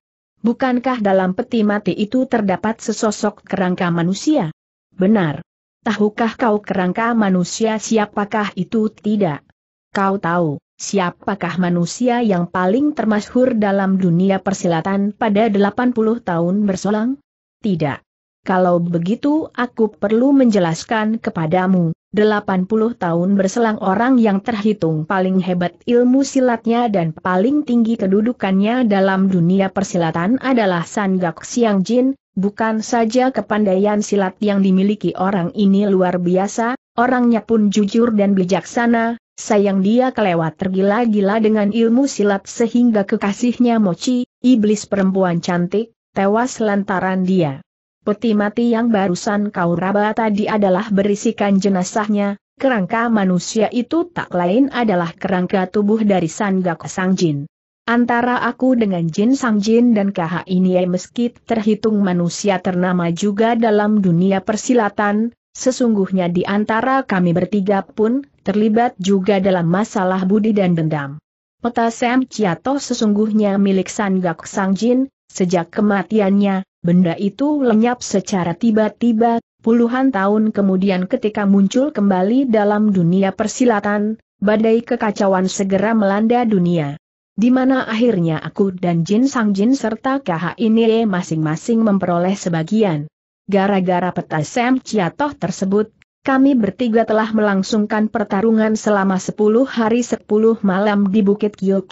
Bukankah dalam peti mati itu terdapat sesosok kerangka manusia? Benar. Tahukah kau kerangka manusia siapakah itu tidak? Kau tahu, siapakah manusia yang paling termasyhur dalam dunia persilatan pada 80 tahun berselang? Tidak. Kalau begitu aku perlu menjelaskan kepadamu, 80 tahun berselang orang yang terhitung paling hebat ilmu silatnya dan paling tinggi kedudukannya dalam dunia persilatan adalah Sanggak Siang Jin, bukan saja kepandaian silat yang dimiliki orang ini luar biasa, orangnya pun jujur dan bijaksana, sayang dia kelewat tergila-gila dengan ilmu silat sehingga kekasihnya Mochi, iblis perempuan cantik, tewas lantaran dia. Peti mati yang barusan kau raba tadi adalah berisikan jenazahnya, kerangka manusia itu tak lain adalah kerangka tubuh dari Sanggak Sangjin. Antara aku dengan Jin Sangjin dan KH ini meski terhitung manusia ternama juga dalam dunia persilatan, sesungguhnya di antara kami bertiga pun terlibat juga dalam masalah budi dan dendam. Peta Sam Chiato sesungguhnya milik Sanggak Sangjin, sejak kematiannya, Benda itu lenyap secara tiba-tiba, puluhan tahun kemudian ketika muncul kembali dalam dunia persilatan, badai kekacauan segera melanda dunia. Di mana akhirnya aku dan Jin Sang Jin serta KH ini masing-masing memperoleh sebagian. Gara-gara peta Sam Ciatoh tersebut, kami bertiga telah melangsungkan pertarungan selama 10 hari 10 malam di Bukit Kyo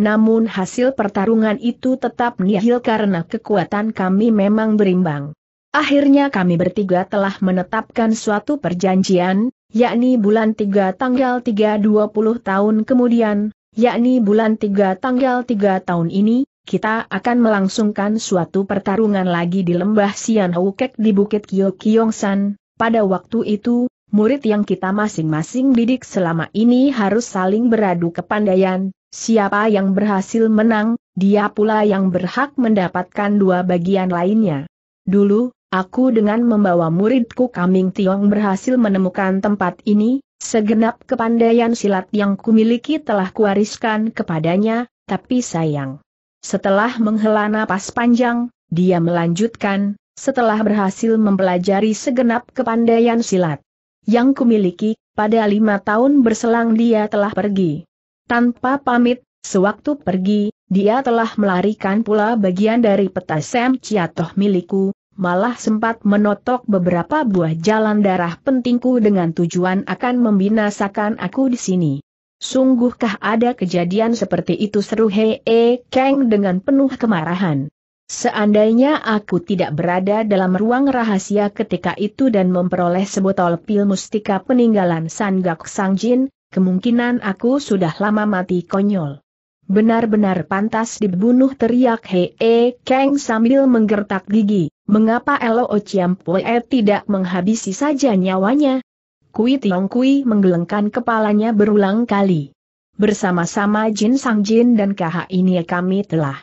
namun hasil pertarungan itu tetap nihil karena kekuatan kami memang berimbang. Akhirnya kami bertiga telah menetapkan suatu perjanjian, yakni bulan 3 tanggal 3 20 tahun kemudian, yakni bulan 3 tanggal 3 tahun ini, kita akan melangsungkan suatu pertarungan lagi di lembah Sian di Bukit Kyokyongsan. Pada waktu itu, murid yang kita masing-masing didik selama ini harus saling beradu kepandaian, Siapa yang berhasil menang, dia pula yang berhak mendapatkan dua bagian lainnya. Dulu, aku dengan membawa muridku Kaming Tiong berhasil menemukan tempat ini, segenap kepandaian silat yang kumiliki telah kuwariskan kepadanya, tapi sayang. Setelah menghela napas panjang, dia melanjutkan, setelah berhasil mempelajari segenap kepandaian silat yang kumiliki, pada lima tahun berselang dia telah pergi. Tanpa pamit, sewaktu pergi, dia telah melarikan pula bagian dari peta Sam Ciatoh milikku, malah sempat menotok beberapa buah jalan darah pentingku dengan tujuan akan membinasakan aku di sini. Sungguhkah ada kejadian seperti itu seru Hee Kang dengan penuh kemarahan. Seandainya aku tidak berada dalam ruang rahasia ketika itu dan memperoleh sebotol pil mustika peninggalan Sanggak Sangjin, kemungkinan aku sudah lama mati konyol. Benar-benar pantas dibunuh teriak Hee Kang sambil menggertak gigi, mengapa Elo Air tidak menghabisi saja nyawanya? Kui Tiong Kui menggelengkan kepalanya berulang kali. Bersama-sama Jin Sang Jin dan KH ini kami telah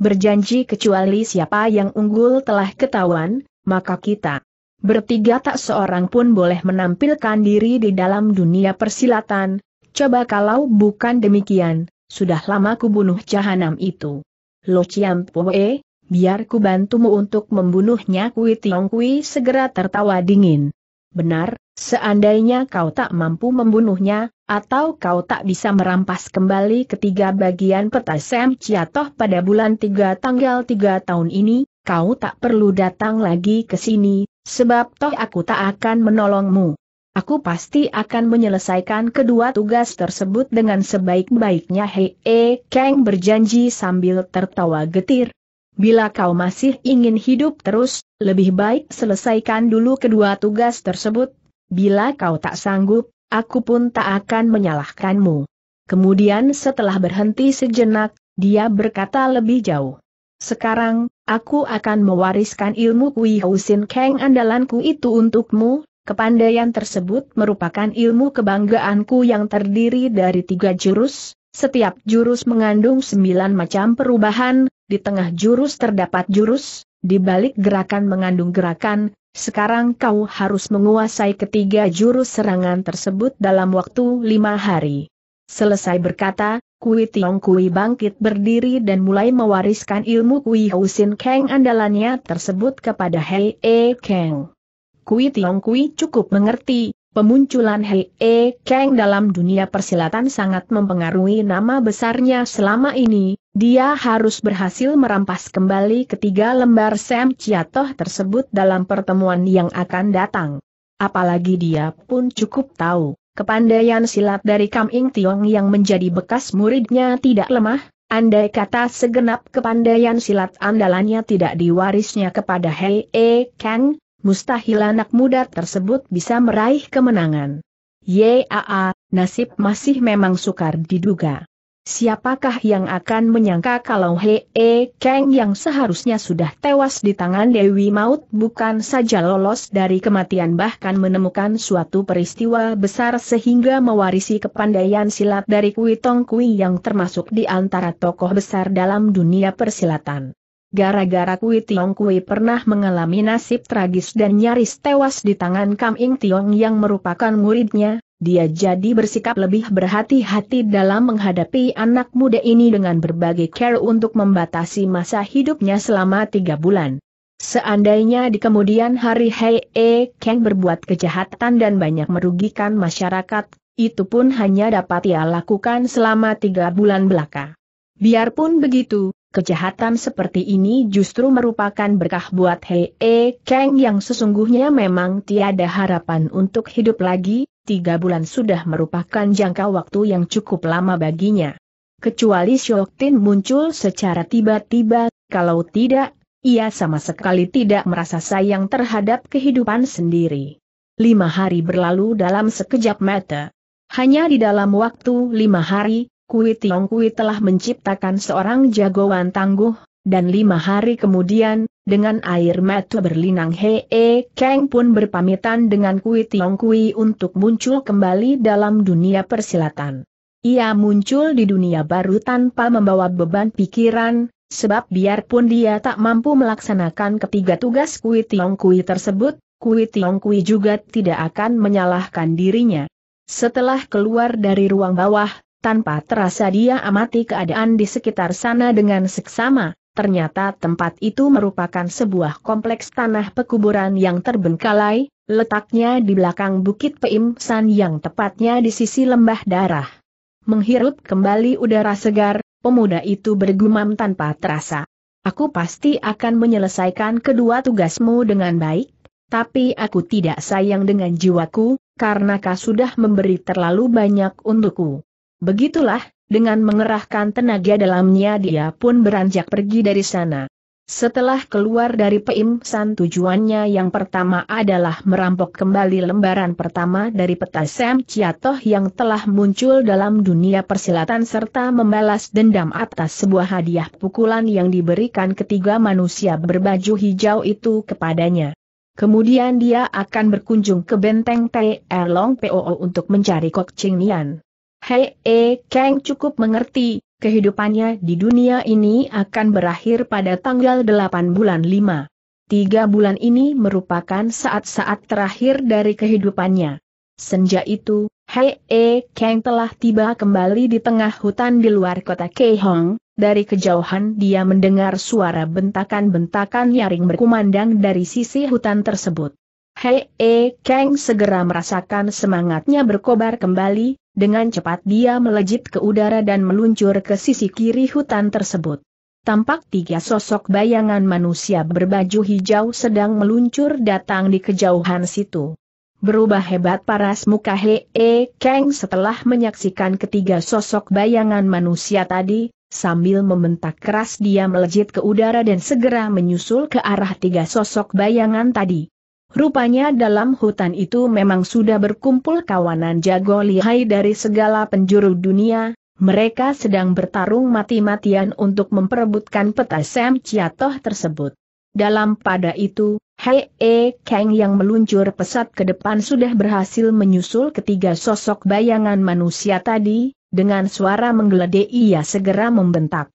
berjanji kecuali siapa yang unggul telah ketahuan, maka kita Bertiga tak seorang pun boleh menampilkan diri di dalam dunia persilatan, coba kalau bukan demikian, sudah lama ku bunuh jahanam itu. Lo Chiam Poe, biar ku bantumu untuk membunuhnya Kui Tiong Kui segera tertawa dingin. Benar, seandainya kau tak mampu membunuhnya, atau kau tak bisa merampas kembali ketiga bagian peta Sam Ciatoh pada bulan 3 tanggal 3 tahun ini, kau tak perlu datang lagi ke sini, Sebab toh aku tak akan menolongmu. Aku pasti akan menyelesaikan kedua tugas tersebut dengan sebaik-baiknya Hei e, Kang berjanji sambil tertawa getir. Bila kau masih ingin hidup terus, lebih baik selesaikan dulu kedua tugas tersebut. Bila kau tak sanggup, aku pun tak akan menyalahkanmu. Kemudian setelah berhenti sejenak, dia berkata lebih jauh. Sekarang, aku akan mewariskan ilmu Kui Housin Kang andalanku itu untukmu, kepandaian tersebut merupakan ilmu kebanggaanku yang terdiri dari tiga jurus, setiap jurus mengandung sembilan macam perubahan, di tengah jurus terdapat jurus, di balik gerakan mengandung gerakan, sekarang kau harus menguasai ketiga jurus serangan tersebut dalam waktu lima hari. Selesai berkata, Kui Tiong Kui bangkit berdiri dan mulai mewariskan ilmu Kui Hausin Kang andalannya tersebut kepada Hei E Kang. Kui Tiong Kui cukup mengerti, pemunculan Hei E Kang dalam dunia persilatan sangat mempengaruhi nama besarnya selama ini, dia harus berhasil merampas kembali ketiga lembar Sam Chiatoh tersebut dalam pertemuan yang akan datang. Apalagi dia pun cukup tahu Kepandaian silat dari Kam Ing Tiong yang menjadi bekas muridnya tidak lemah, andai kata segenap kepandaian silat andalannya tidak diwarisnya kepada Hei E Kang, mustahil anak muda tersebut bisa meraih kemenangan. Yaa, nasib masih memang sukar diduga. Siapakah yang akan menyangka kalau Hee E Kang yang seharusnya sudah tewas di tangan Dewi Maut bukan saja lolos dari kematian bahkan menemukan suatu peristiwa besar sehingga mewarisi kepandaian silat dari Kui Tong Kui yang termasuk di antara tokoh besar dalam dunia persilatan. Gara-gara Kui Tiong Kui pernah mengalami nasib tragis dan nyaris tewas di tangan Kam Ing Tiong yang merupakan muridnya, dia jadi bersikap lebih berhati-hati dalam menghadapi anak muda ini dengan berbagai care untuk membatasi masa hidupnya selama tiga bulan. Seandainya di kemudian hari Hei E Kang berbuat kejahatan dan banyak merugikan masyarakat, itu pun hanya dapat ia lakukan selama tiga bulan belaka. Biarpun begitu, kejahatan seperti ini justru merupakan berkah buat Hei E Kang yang sesungguhnya memang tiada harapan untuk hidup lagi, tiga bulan sudah merupakan jangka waktu yang cukup lama baginya. Kecuali Shoktin muncul secara tiba-tiba, kalau tidak, ia sama sekali tidak merasa sayang terhadap kehidupan sendiri. Lima hari berlalu dalam sekejap mata. Hanya di dalam waktu lima hari, Kui Tiong Kui telah menciptakan seorang jagoan tangguh, dan lima hari kemudian, dengan air mata berlinang Hee Kang pun berpamitan dengan Kui Tiong Kui untuk muncul kembali dalam dunia persilatan. Ia muncul di dunia baru tanpa membawa beban pikiran, sebab biarpun dia tak mampu melaksanakan ketiga tugas Kui Tiong Kui tersebut, Kui Tiong Kui juga tidak akan menyalahkan dirinya. Setelah keluar dari ruang bawah, tanpa terasa dia amati keadaan di sekitar sana dengan seksama, Ternyata tempat itu merupakan sebuah kompleks tanah pekuburan yang terbengkalai, letaknya di belakang Bukit Peimsan yang tepatnya di sisi lembah darah. Menghirup kembali udara segar, pemuda itu bergumam tanpa terasa. Aku pasti akan menyelesaikan kedua tugasmu dengan baik, tapi aku tidak sayang dengan jiwaku, karena kau sudah memberi terlalu banyak untukku. Begitulah, dengan mengerahkan tenaga dalamnya dia pun beranjak pergi dari sana. Setelah keluar dari Peimsan tujuannya yang pertama adalah merampok kembali lembaran pertama dari peta Sam Chiatoh yang telah muncul dalam dunia persilatan serta membalas dendam atas sebuah hadiah pukulan yang diberikan ketiga manusia berbaju hijau itu kepadanya. Kemudian dia akan berkunjung ke benteng T.R. Er Long POO untuk mencari Kok Ching Nian. Hei E. Kang cukup mengerti, kehidupannya di dunia ini akan berakhir pada tanggal 8 bulan 5. Tiga bulan ini merupakan saat-saat terakhir dari kehidupannya. Senja itu, Hei E. Kang telah tiba kembali di tengah hutan di luar kota Keihong, dari kejauhan dia mendengar suara bentakan-bentakan nyaring berkumandang dari sisi hutan tersebut. Hei E Kang segera merasakan semangatnya berkobar kembali, dengan cepat dia melejit ke udara dan meluncur ke sisi kiri hutan tersebut. Tampak tiga sosok bayangan manusia berbaju hijau sedang meluncur datang di kejauhan situ. Berubah hebat paras muka Hei E Kang setelah menyaksikan ketiga sosok bayangan manusia tadi, Sambil membentak keras dia melejit ke udara dan segera menyusul ke arah tiga sosok bayangan tadi. Rupanya dalam hutan itu memang sudah berkumpul kawanan jago lihai dari segala penjuru dunia, mereka sedang bertarung mati-matian untuk memperebutkan peta Sam Ciatoh tersebut. Dalam pada itu, Hei E Kang yang meluncur pesat ke depan sudah berhasil menyusul ketiga sosok bayangan manusia tadi, dengan suara menggeledek ia segera membentak.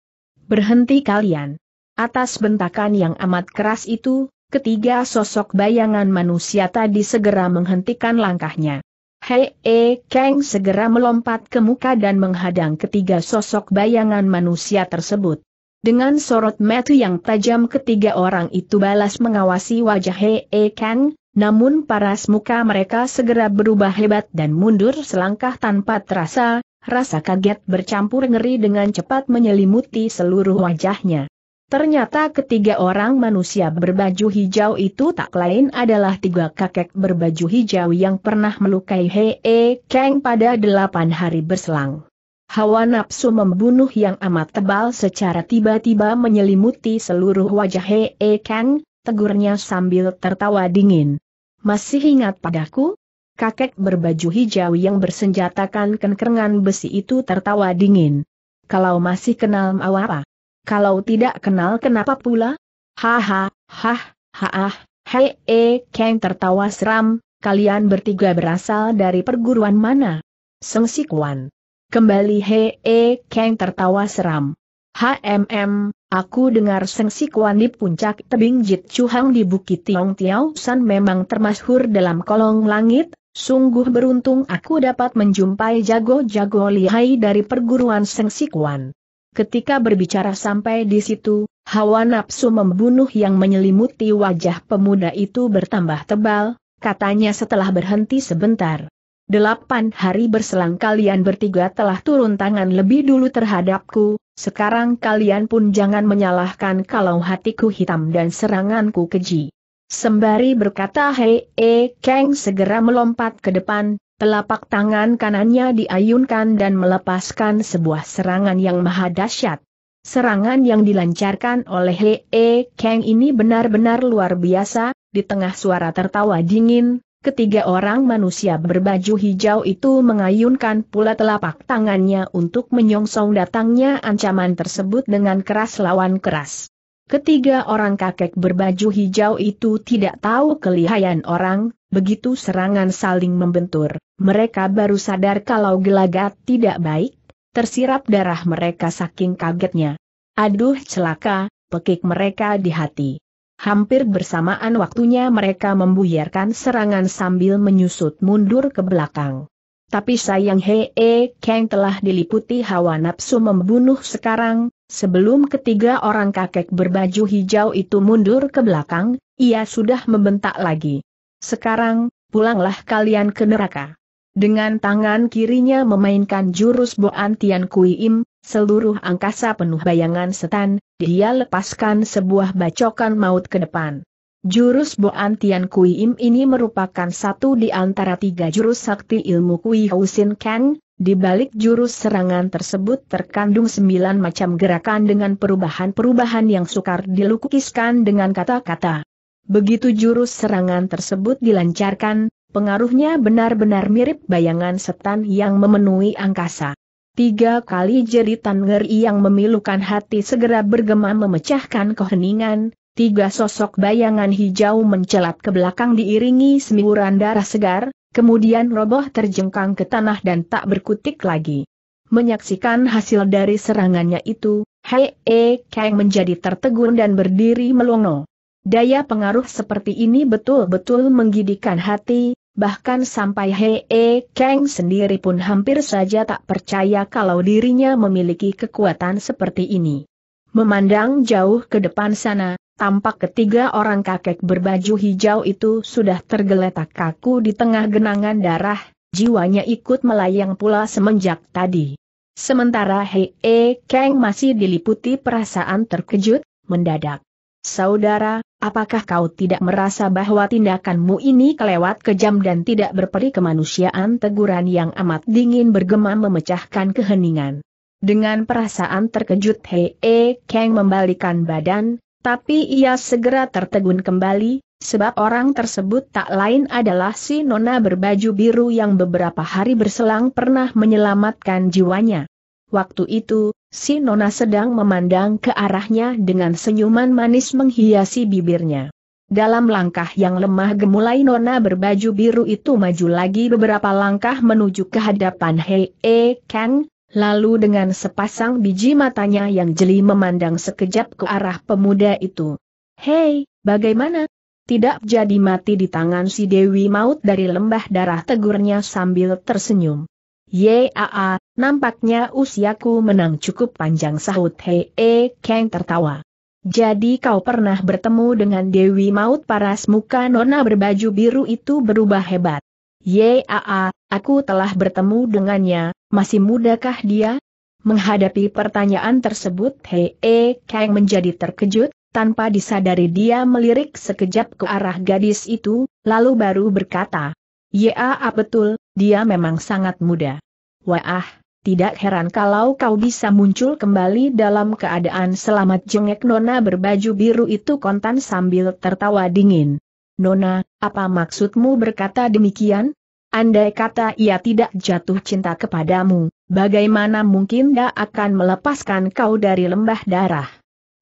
Berhenti kalian! Atas bentakan yang amat keras itu, Ketiga sosok bayangan manusia tadi segera menghentikan langkahnya. Hei E Kang segera melompat ke muka dan menghadang ketiga sosok bayangan manusia tersebut. Dengan sorot mata yang tajam ketiga orang itu balas mengawasi wajah Hei E Kang, namun paras muka mereka segera berubah hebat dan mundur selangkah tanpa terasa, rasa kaget bercampur ngeri dengan cepat menyelimuti seluruh wajahnya. Ternyata ketiga orang manusia berbaju hijau itu tak lain adalah tiga kakek berbaju hijau yang pernah melukai Hee Kang pada delapan hari berselang. Hawa nafsu membunuh yang amat tebal secara tiba-tiba menyelimuti seluruh wajah Hee Kang, tegurnya sambil tertawa dingin. Masih ingat padaku? Kakek berbaju hijau yang bersenjatakan kenkerengan besi itu tertawa dingin. Kalau masih kenal mau apa? Kalau tidak kenal kenapa pula? Haha, hah, haah, hei, e, eh, Kang tertawa seram, kalian bertiga berasal dari perguruan mana? Seng Kuan. Kembali hei, e, eh, Kang tertawa seram. HMM, aku dengar Seng Kuan di puncak tebing Jit Chuhang di Bukit Tiong Tiao San memang termasyhur dalam kolong langit, sungguh beruntung aku dapat menjumpai jago-jago lihai dari perguruan Seng Kuan. Ketika berbicara sampai di situ, hawa nafsu membunuh yang menyelimuti wajah pemuda itu bertambah tebal, katanya setelah berhenti sebentar. Delapan hari berselang kalian bertiga telah turun tangan lebih dulu terhadapku, sekarang kalian pun jangan menyalahkan kalau hatiku hitam dan seranganku keji. Sembari berkata hei, e, Kang segera melompat ke depan, Telapak tangan kanannya diayunkan dan melepaskan sebuah serangan yang maha dahsyat. Serangan yang dilancarkan oleh Lee e Kang ini benar-benar luar biasa, di tengah suara tertawa dingin, ketiga orang manusia berbaju hijau itu mengayunkan pula telapak tangannya untuk menyongsong datangnya ancaman tersebut dengan keras lawan keras. Ketiga orang kakek berbaju hijau itu tidak tahu kelihayan orang, begitu serangan saling membentur, mereka baru sadar kalau gelagat tidak baik, tersirap darah mereka saking kagetnya. Aduh celaka, pekik mereka di hati. Hampir bersamaan waktunya mereka membuyarkan serangan sambil menyusut mundur ke belakang. Tapi sayang Hee eh, Kang telah diliputi hawa nafsu membunuh sekarang, Sebelum ketiga orang kakek berbaju hijau itu mundur ke belakang, ia sudah membentak lagi. Sekarang, pulanglah kalian ke neraka. Dengan tangan kirinya memainkan jurus Boan Tian Kui Im, seluruh angkasa penuh bayangan setan, dia lepaskan sebuah bacokan maut ke depan. Jurus Boan Tian Kui Im ini merupakan satu di antara tiga jurus sakti ilmu Kui Sin Kang, di balik jurus serangan tersebut terkandung sembilan macam gerakan dengan perubahan-perubahan yang sukar dilukiskan dengan kata-kata. Begitu jurus serangan tersebut dilancarkan, pengaruhnya benar-benar mirip bayangan setan yang memenuhi angkasa. Tiga kali jeritan ngeri yang memilukan hati segera bergema memecahkan keheningan, tiga sosok bayangan hijau mencelat ke belakang diiringi semburan darah segar, kemudian roboh terjengkang ke tanah dan tak berkutik lagi. Menyaksikan hasil dari serangannya itu, Hei E Kang menjadi tertegun dan berdiri melongo. Daya pengaruh seperti ini betul-betul menggidikan hati, bahkan sampai Hei E Kang sendiri pun hampir saja tak percaya kalau dirinya memiliki kekuatan seperti ini. Memandang jauh ke depan sana, tampak ketiga orang kakek berbaju hijau itu sudah tergeletak kaku di tengah genangan darah, jiwanya ikut melayang pula semenjak tadi. Sementara Hei e Kang masih diliputi perasaan terkejut, mendadak. Saudara, apakah kau tidak merasa bahwa tindakanmu ini kelewat kejam dan tidak berperi kemanusiaan teguran yang amat dingin bergema memecahkan keheningan. Dengan perasaan terkejut Hei e Kang membalikan badan, tapi ia segera tertegun kembali, sebab orang tersebut tak lain adalah si nona berbaju biru yang beberapa hari berselang pernah menyelamatkan jiwanya. Waktu itu, si nona sedang memandang ke arahnya dengan senyuman manis menghiasi bibirnya. Dalam langkah yang lemah gemulai nona berbaju biru itu maju lagi beberapa langkah menuju ke hadapan Hei E Kang, Lalu dengan sepasang biji matanya yang jeli memandang sekejap ke arah pemuda itu. Hei, bagaimana? Tidak jadi mati di tangan si Dewi Maut dari lembah darah tegurnya sambil tersenyum. Yaa, nampaknya usiaku menang cukup panjang sahut Hei e, Kang tertawa. Jadi kau pernah bertemu dengan Dewi Maut paras muka nona berbaju biru itu berubah hebat. Yaa, Aku telah bertemu dengannya, masih mudakah dia? Menghadapi pertanyaan tersebut Hei e Kang menjadi terkejut, tanpa disadari dia melirik sekejap ke arah gadis itu, lalu baru berkata, Ya ah, betul, dia memang sangat muda. Wah, tidak heran kalau kau bisa muncul kembali dalam keadaan selamat jengek Nona berbaju biru itu kontan sambil tertawa dingin. Nona, apa maksudmu berkata demikian? Andai kata ia tidak jatuh cinta kepadamu, bagaimana mungkin dia akan melepaskan kau dari lembah darah?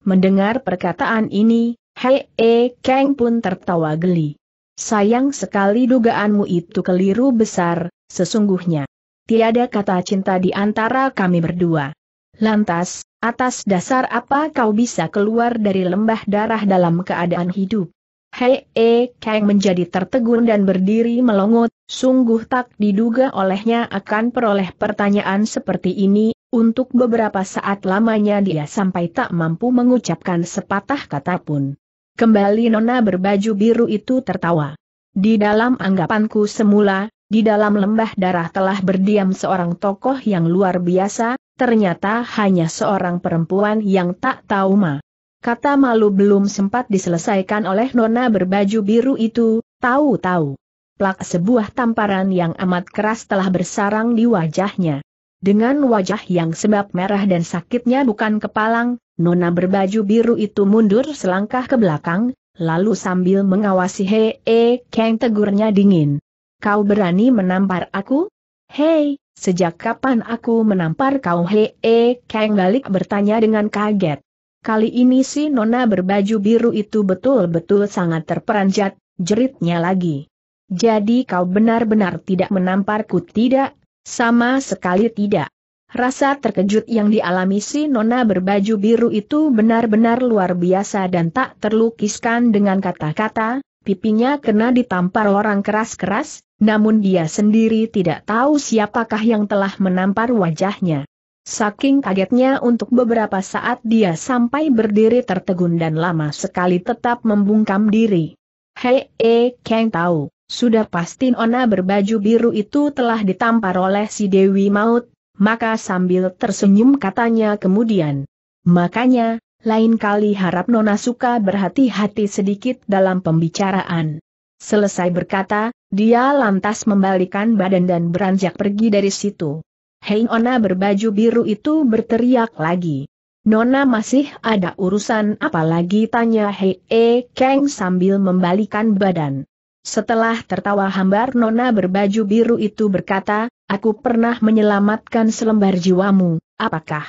Mendengar perkataan ini, Hei E Kang pun tertawa geli. Sayang sekali dugaanmu itu keliru besar, sesungguhnya. Tiada kata cinta di antara kami berdua. Lantas, atas dasar apa kau bisa keluar dari lembah darah dalam keadaan hidup? Hei E Kang menjadi tertegun dan berdiri melongot, sungguh tak diduga olehnya akan peroleh pertanyaan seperti ini, untuk beberapa saat lamanya dia sampai tak mampu mengucapkan sepatah kata pun. Kembali nona berbaju biru itu tertawa. Di dalam anggapanku semula, di dalam lembah darah telah berdiam seorang tokoh yang luar biasa, ternyata hanya seorang perempuan yang tak tahu ma. Kata malu belum sempat diselesaikan oleh nona berbaju biru itu, tahu-tahu. Plak sebuah tamparan yang amat keras telah bersarang di wajahnya. Dengan wajah yang sebab merah dan sakitnya bukan kepalang, nona berbaju biru itu mundur selangkah ke belakang, lalu sambil mengawasi hee, eh, keng tegurnya dingin. Kau berani menampar aku? Hei, sejak kapan aku menampar kau Hee, -e eh, keng balik bertanya dengan kaget. Kali ini si nona berbaju biru itu betul-betul sangat terperanjat, jeritnya lagi. Jadi kau benar-benar tidak menamparku tidak, sama sekali tidak. Rasa terkejut yang dialami si nona berbaju biru itu benar-benar luar biasa dan tak terlukiskan dengan kata-kata, pipinya kena ditampar orang keras-keras, namun dia sendiri tidak tahu siapakah yang telah menampar wajahnya. Saking kagetnya untuk beberapa saat dia sampai berdiri tertegun dan lama sekali tetap membungkam diri. Hei, eh, Kang tahu, sudah pasti Ona berbaju biru itu telah ditampar oleh si Dewi Maut, maka sambil tersenyum katanya kemudian. Makanya, lain kali harap Nona suka berhati-hati sedikit dalam pembicaraan. Selesai berkata, dia lantas membalikan badan dan beranjak pergi dari situ. Hei Ona berbaju biru itu berteriak lagi. Nona masih ada urusan apalagi tanya Hei E Kang sambil membalikan badan. Setelah tertawa hambar Nona berbaju biru itu berkata, Aku pernah menyelamatkan selembar jiwamu, apakah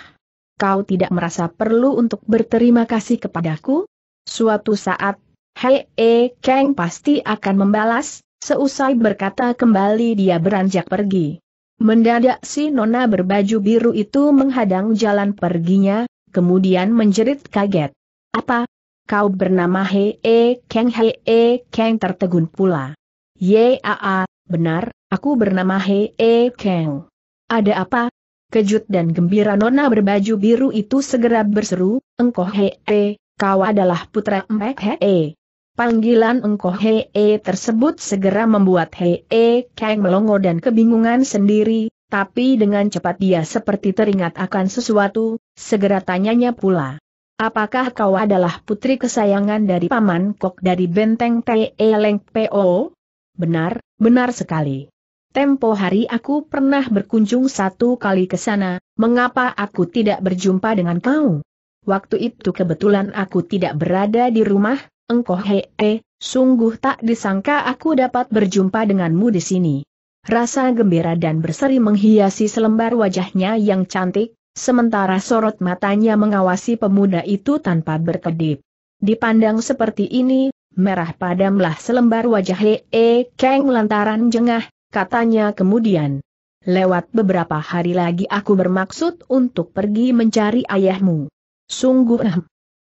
kau tidak merasa perlu untuk berterima kasih kepadaku? Suatu saat, Hei E Kang pasti akan membalas, seusai berkata kembali dia beranjak pergi. Mendadak si nona berbaju biru itu menghadang jalan perginya, kemudian menjerit kaget. Apa? Kau bernama Hee -e Kang Hee -e Kang tertegun pula. Yaa, benar, aku bernama Hee -e Kang. Ada apa? Kejut dan gembira nona berbaju biru itu segera berseru, engkau Hee, kau adalah putra Mek Hee. Panggilan engkau Hee tersebut segera membuat Hee keng melongo dan kebingungan sendiri, tapi dengan cepat dia seperti teringat akan sesuatu, segera tanyanya pula. Apakah kau adalah putri kesayangan dari Paman Kok dari Benteng Te e Leng Po? Benar, benar sekali. Tempo hari aku pernah berkunjung satu kali ke sana, mengapa aku tidak berjumpa dengan kau? Waktu itu kebetulan aku tidak berada di rumah, engkau hee, he, sungguh tak disangka aku dapat berjumpa denganmu di sini. Rasa gembira dan berseri menghiasi selembar wajahnya yang cantik, sementara sorot matanya mengawasi pemuda itu tanpa berkedip. Dipandang seperti ini, merah padamlah selembar wajah hee keng lantaran jengah, katanya kemudian. Lewat beberapa hari lagi aku bermaksud untuk pergi mencari ayahmu. Sungguh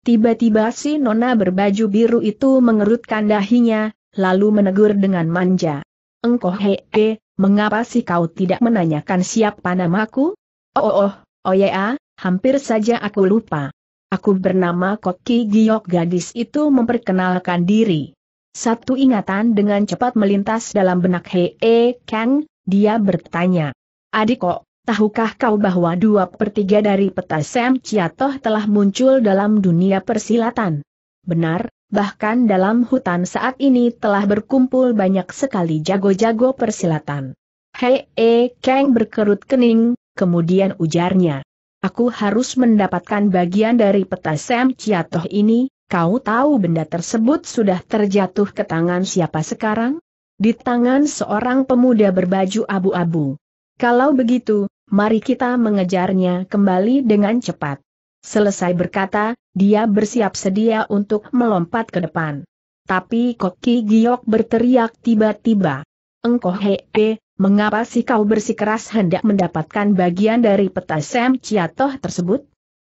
Tiba-tiba si nona berbaju biru itu mengerutkan dahinya, lalu menegur dengan manja. Engkau hee, mengapa sih kau tidak menanyakan siapa namaku? Oh oh oh, oh ya, hampir saja aku lupa. Aku bernama Koki Giok gadis itu memperkenalkan diri. Satu ingatan dengan cepat melintas dalam benak Hee Kang, dia bertanya. Adik kok, Tahukah kau bahwa dua per tiga dari peta Sam Ciatoh telah muncul dalam dunia persilatan? Benar, bahkan dalam hutan saat ini telah berkumpul banyak sekali jago-jago persilatan. Hei, e, Kang berkerut kening, kemudian ujarnya. Aku harus mendapatkan bagian dari peta Sam Ciatoh ini, kau tahu benda tersebut sudah terjatuh ke tangan siapa sekarang? Di tangan seorang pemuda berbaju abu-abu. Kalau begitu, mari kita mengejarnya kembali dengan cepat. Selesai berkata, dia bersiap sedia untuk melompat ke depan. Tapi Koki Giok berteriak tiba-tiba. Engkau hee, mengapa sih kau bersikeras hendak mendapatkan bagian dari peta Sam Ciatoh tersebut?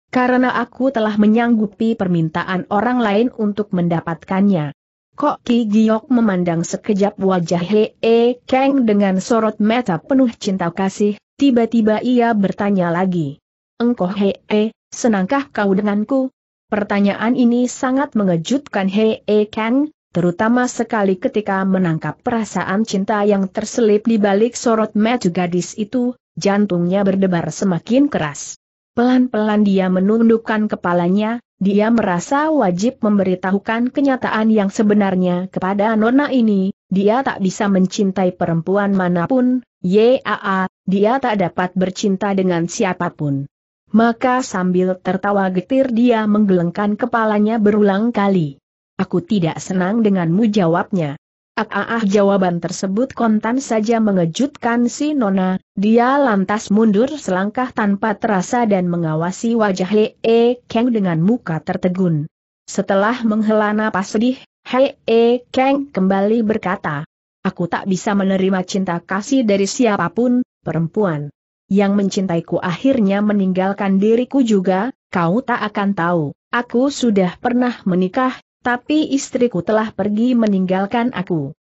Karena aku telah menyanggupi permintaan orang lain untuk mendapatkannya. Kok Ki Giok memandang sekejap wajah Hee Kang dengan sorot mata penuh cinta kasih, Tiba-tiba ia bertanya lagi. Engkau hee, -he, eh, senangkah kau denganku? Pertanyaan ini sangat mengejutkan hee -he eh, Kang, terutama sekali ketika menangkap perasaan cinta yang terselip di balik sorot mata gadis itu, jantungnya berdebar semakin keras. Pelan-pelan dia menundukkan kepalanya, dia merasa wajib memberitahukan kenyataan yang sebenarnya kepada Nona ini, dia tak bisa mencintai perempuan manapun, yaa, dia tak dapat bercinta dengan siapapun. Maka sambil tertawa getir dia menggelengkan kepalanya berulang kali. Aku tidak senang denganmu jawabnya. Ah, ah, jawaban tersebut kontan saja mengejutkan si Nona, dia lantas mundur selangkah tanpa terasa dan mengawasi wajah Hee Kang dengan muka tertegun. Setelah menghela napas sedih, Hee Kang kembali berkata, Aku tak bisa menerima cinta kasih dari siapapun, perempuan. Yang mencintaiku akhirnya meninggalkan diriku juga, kau tak akan tahu, aku sudah pernah menikah, tapi istriku telah pergi meninggalkan aku.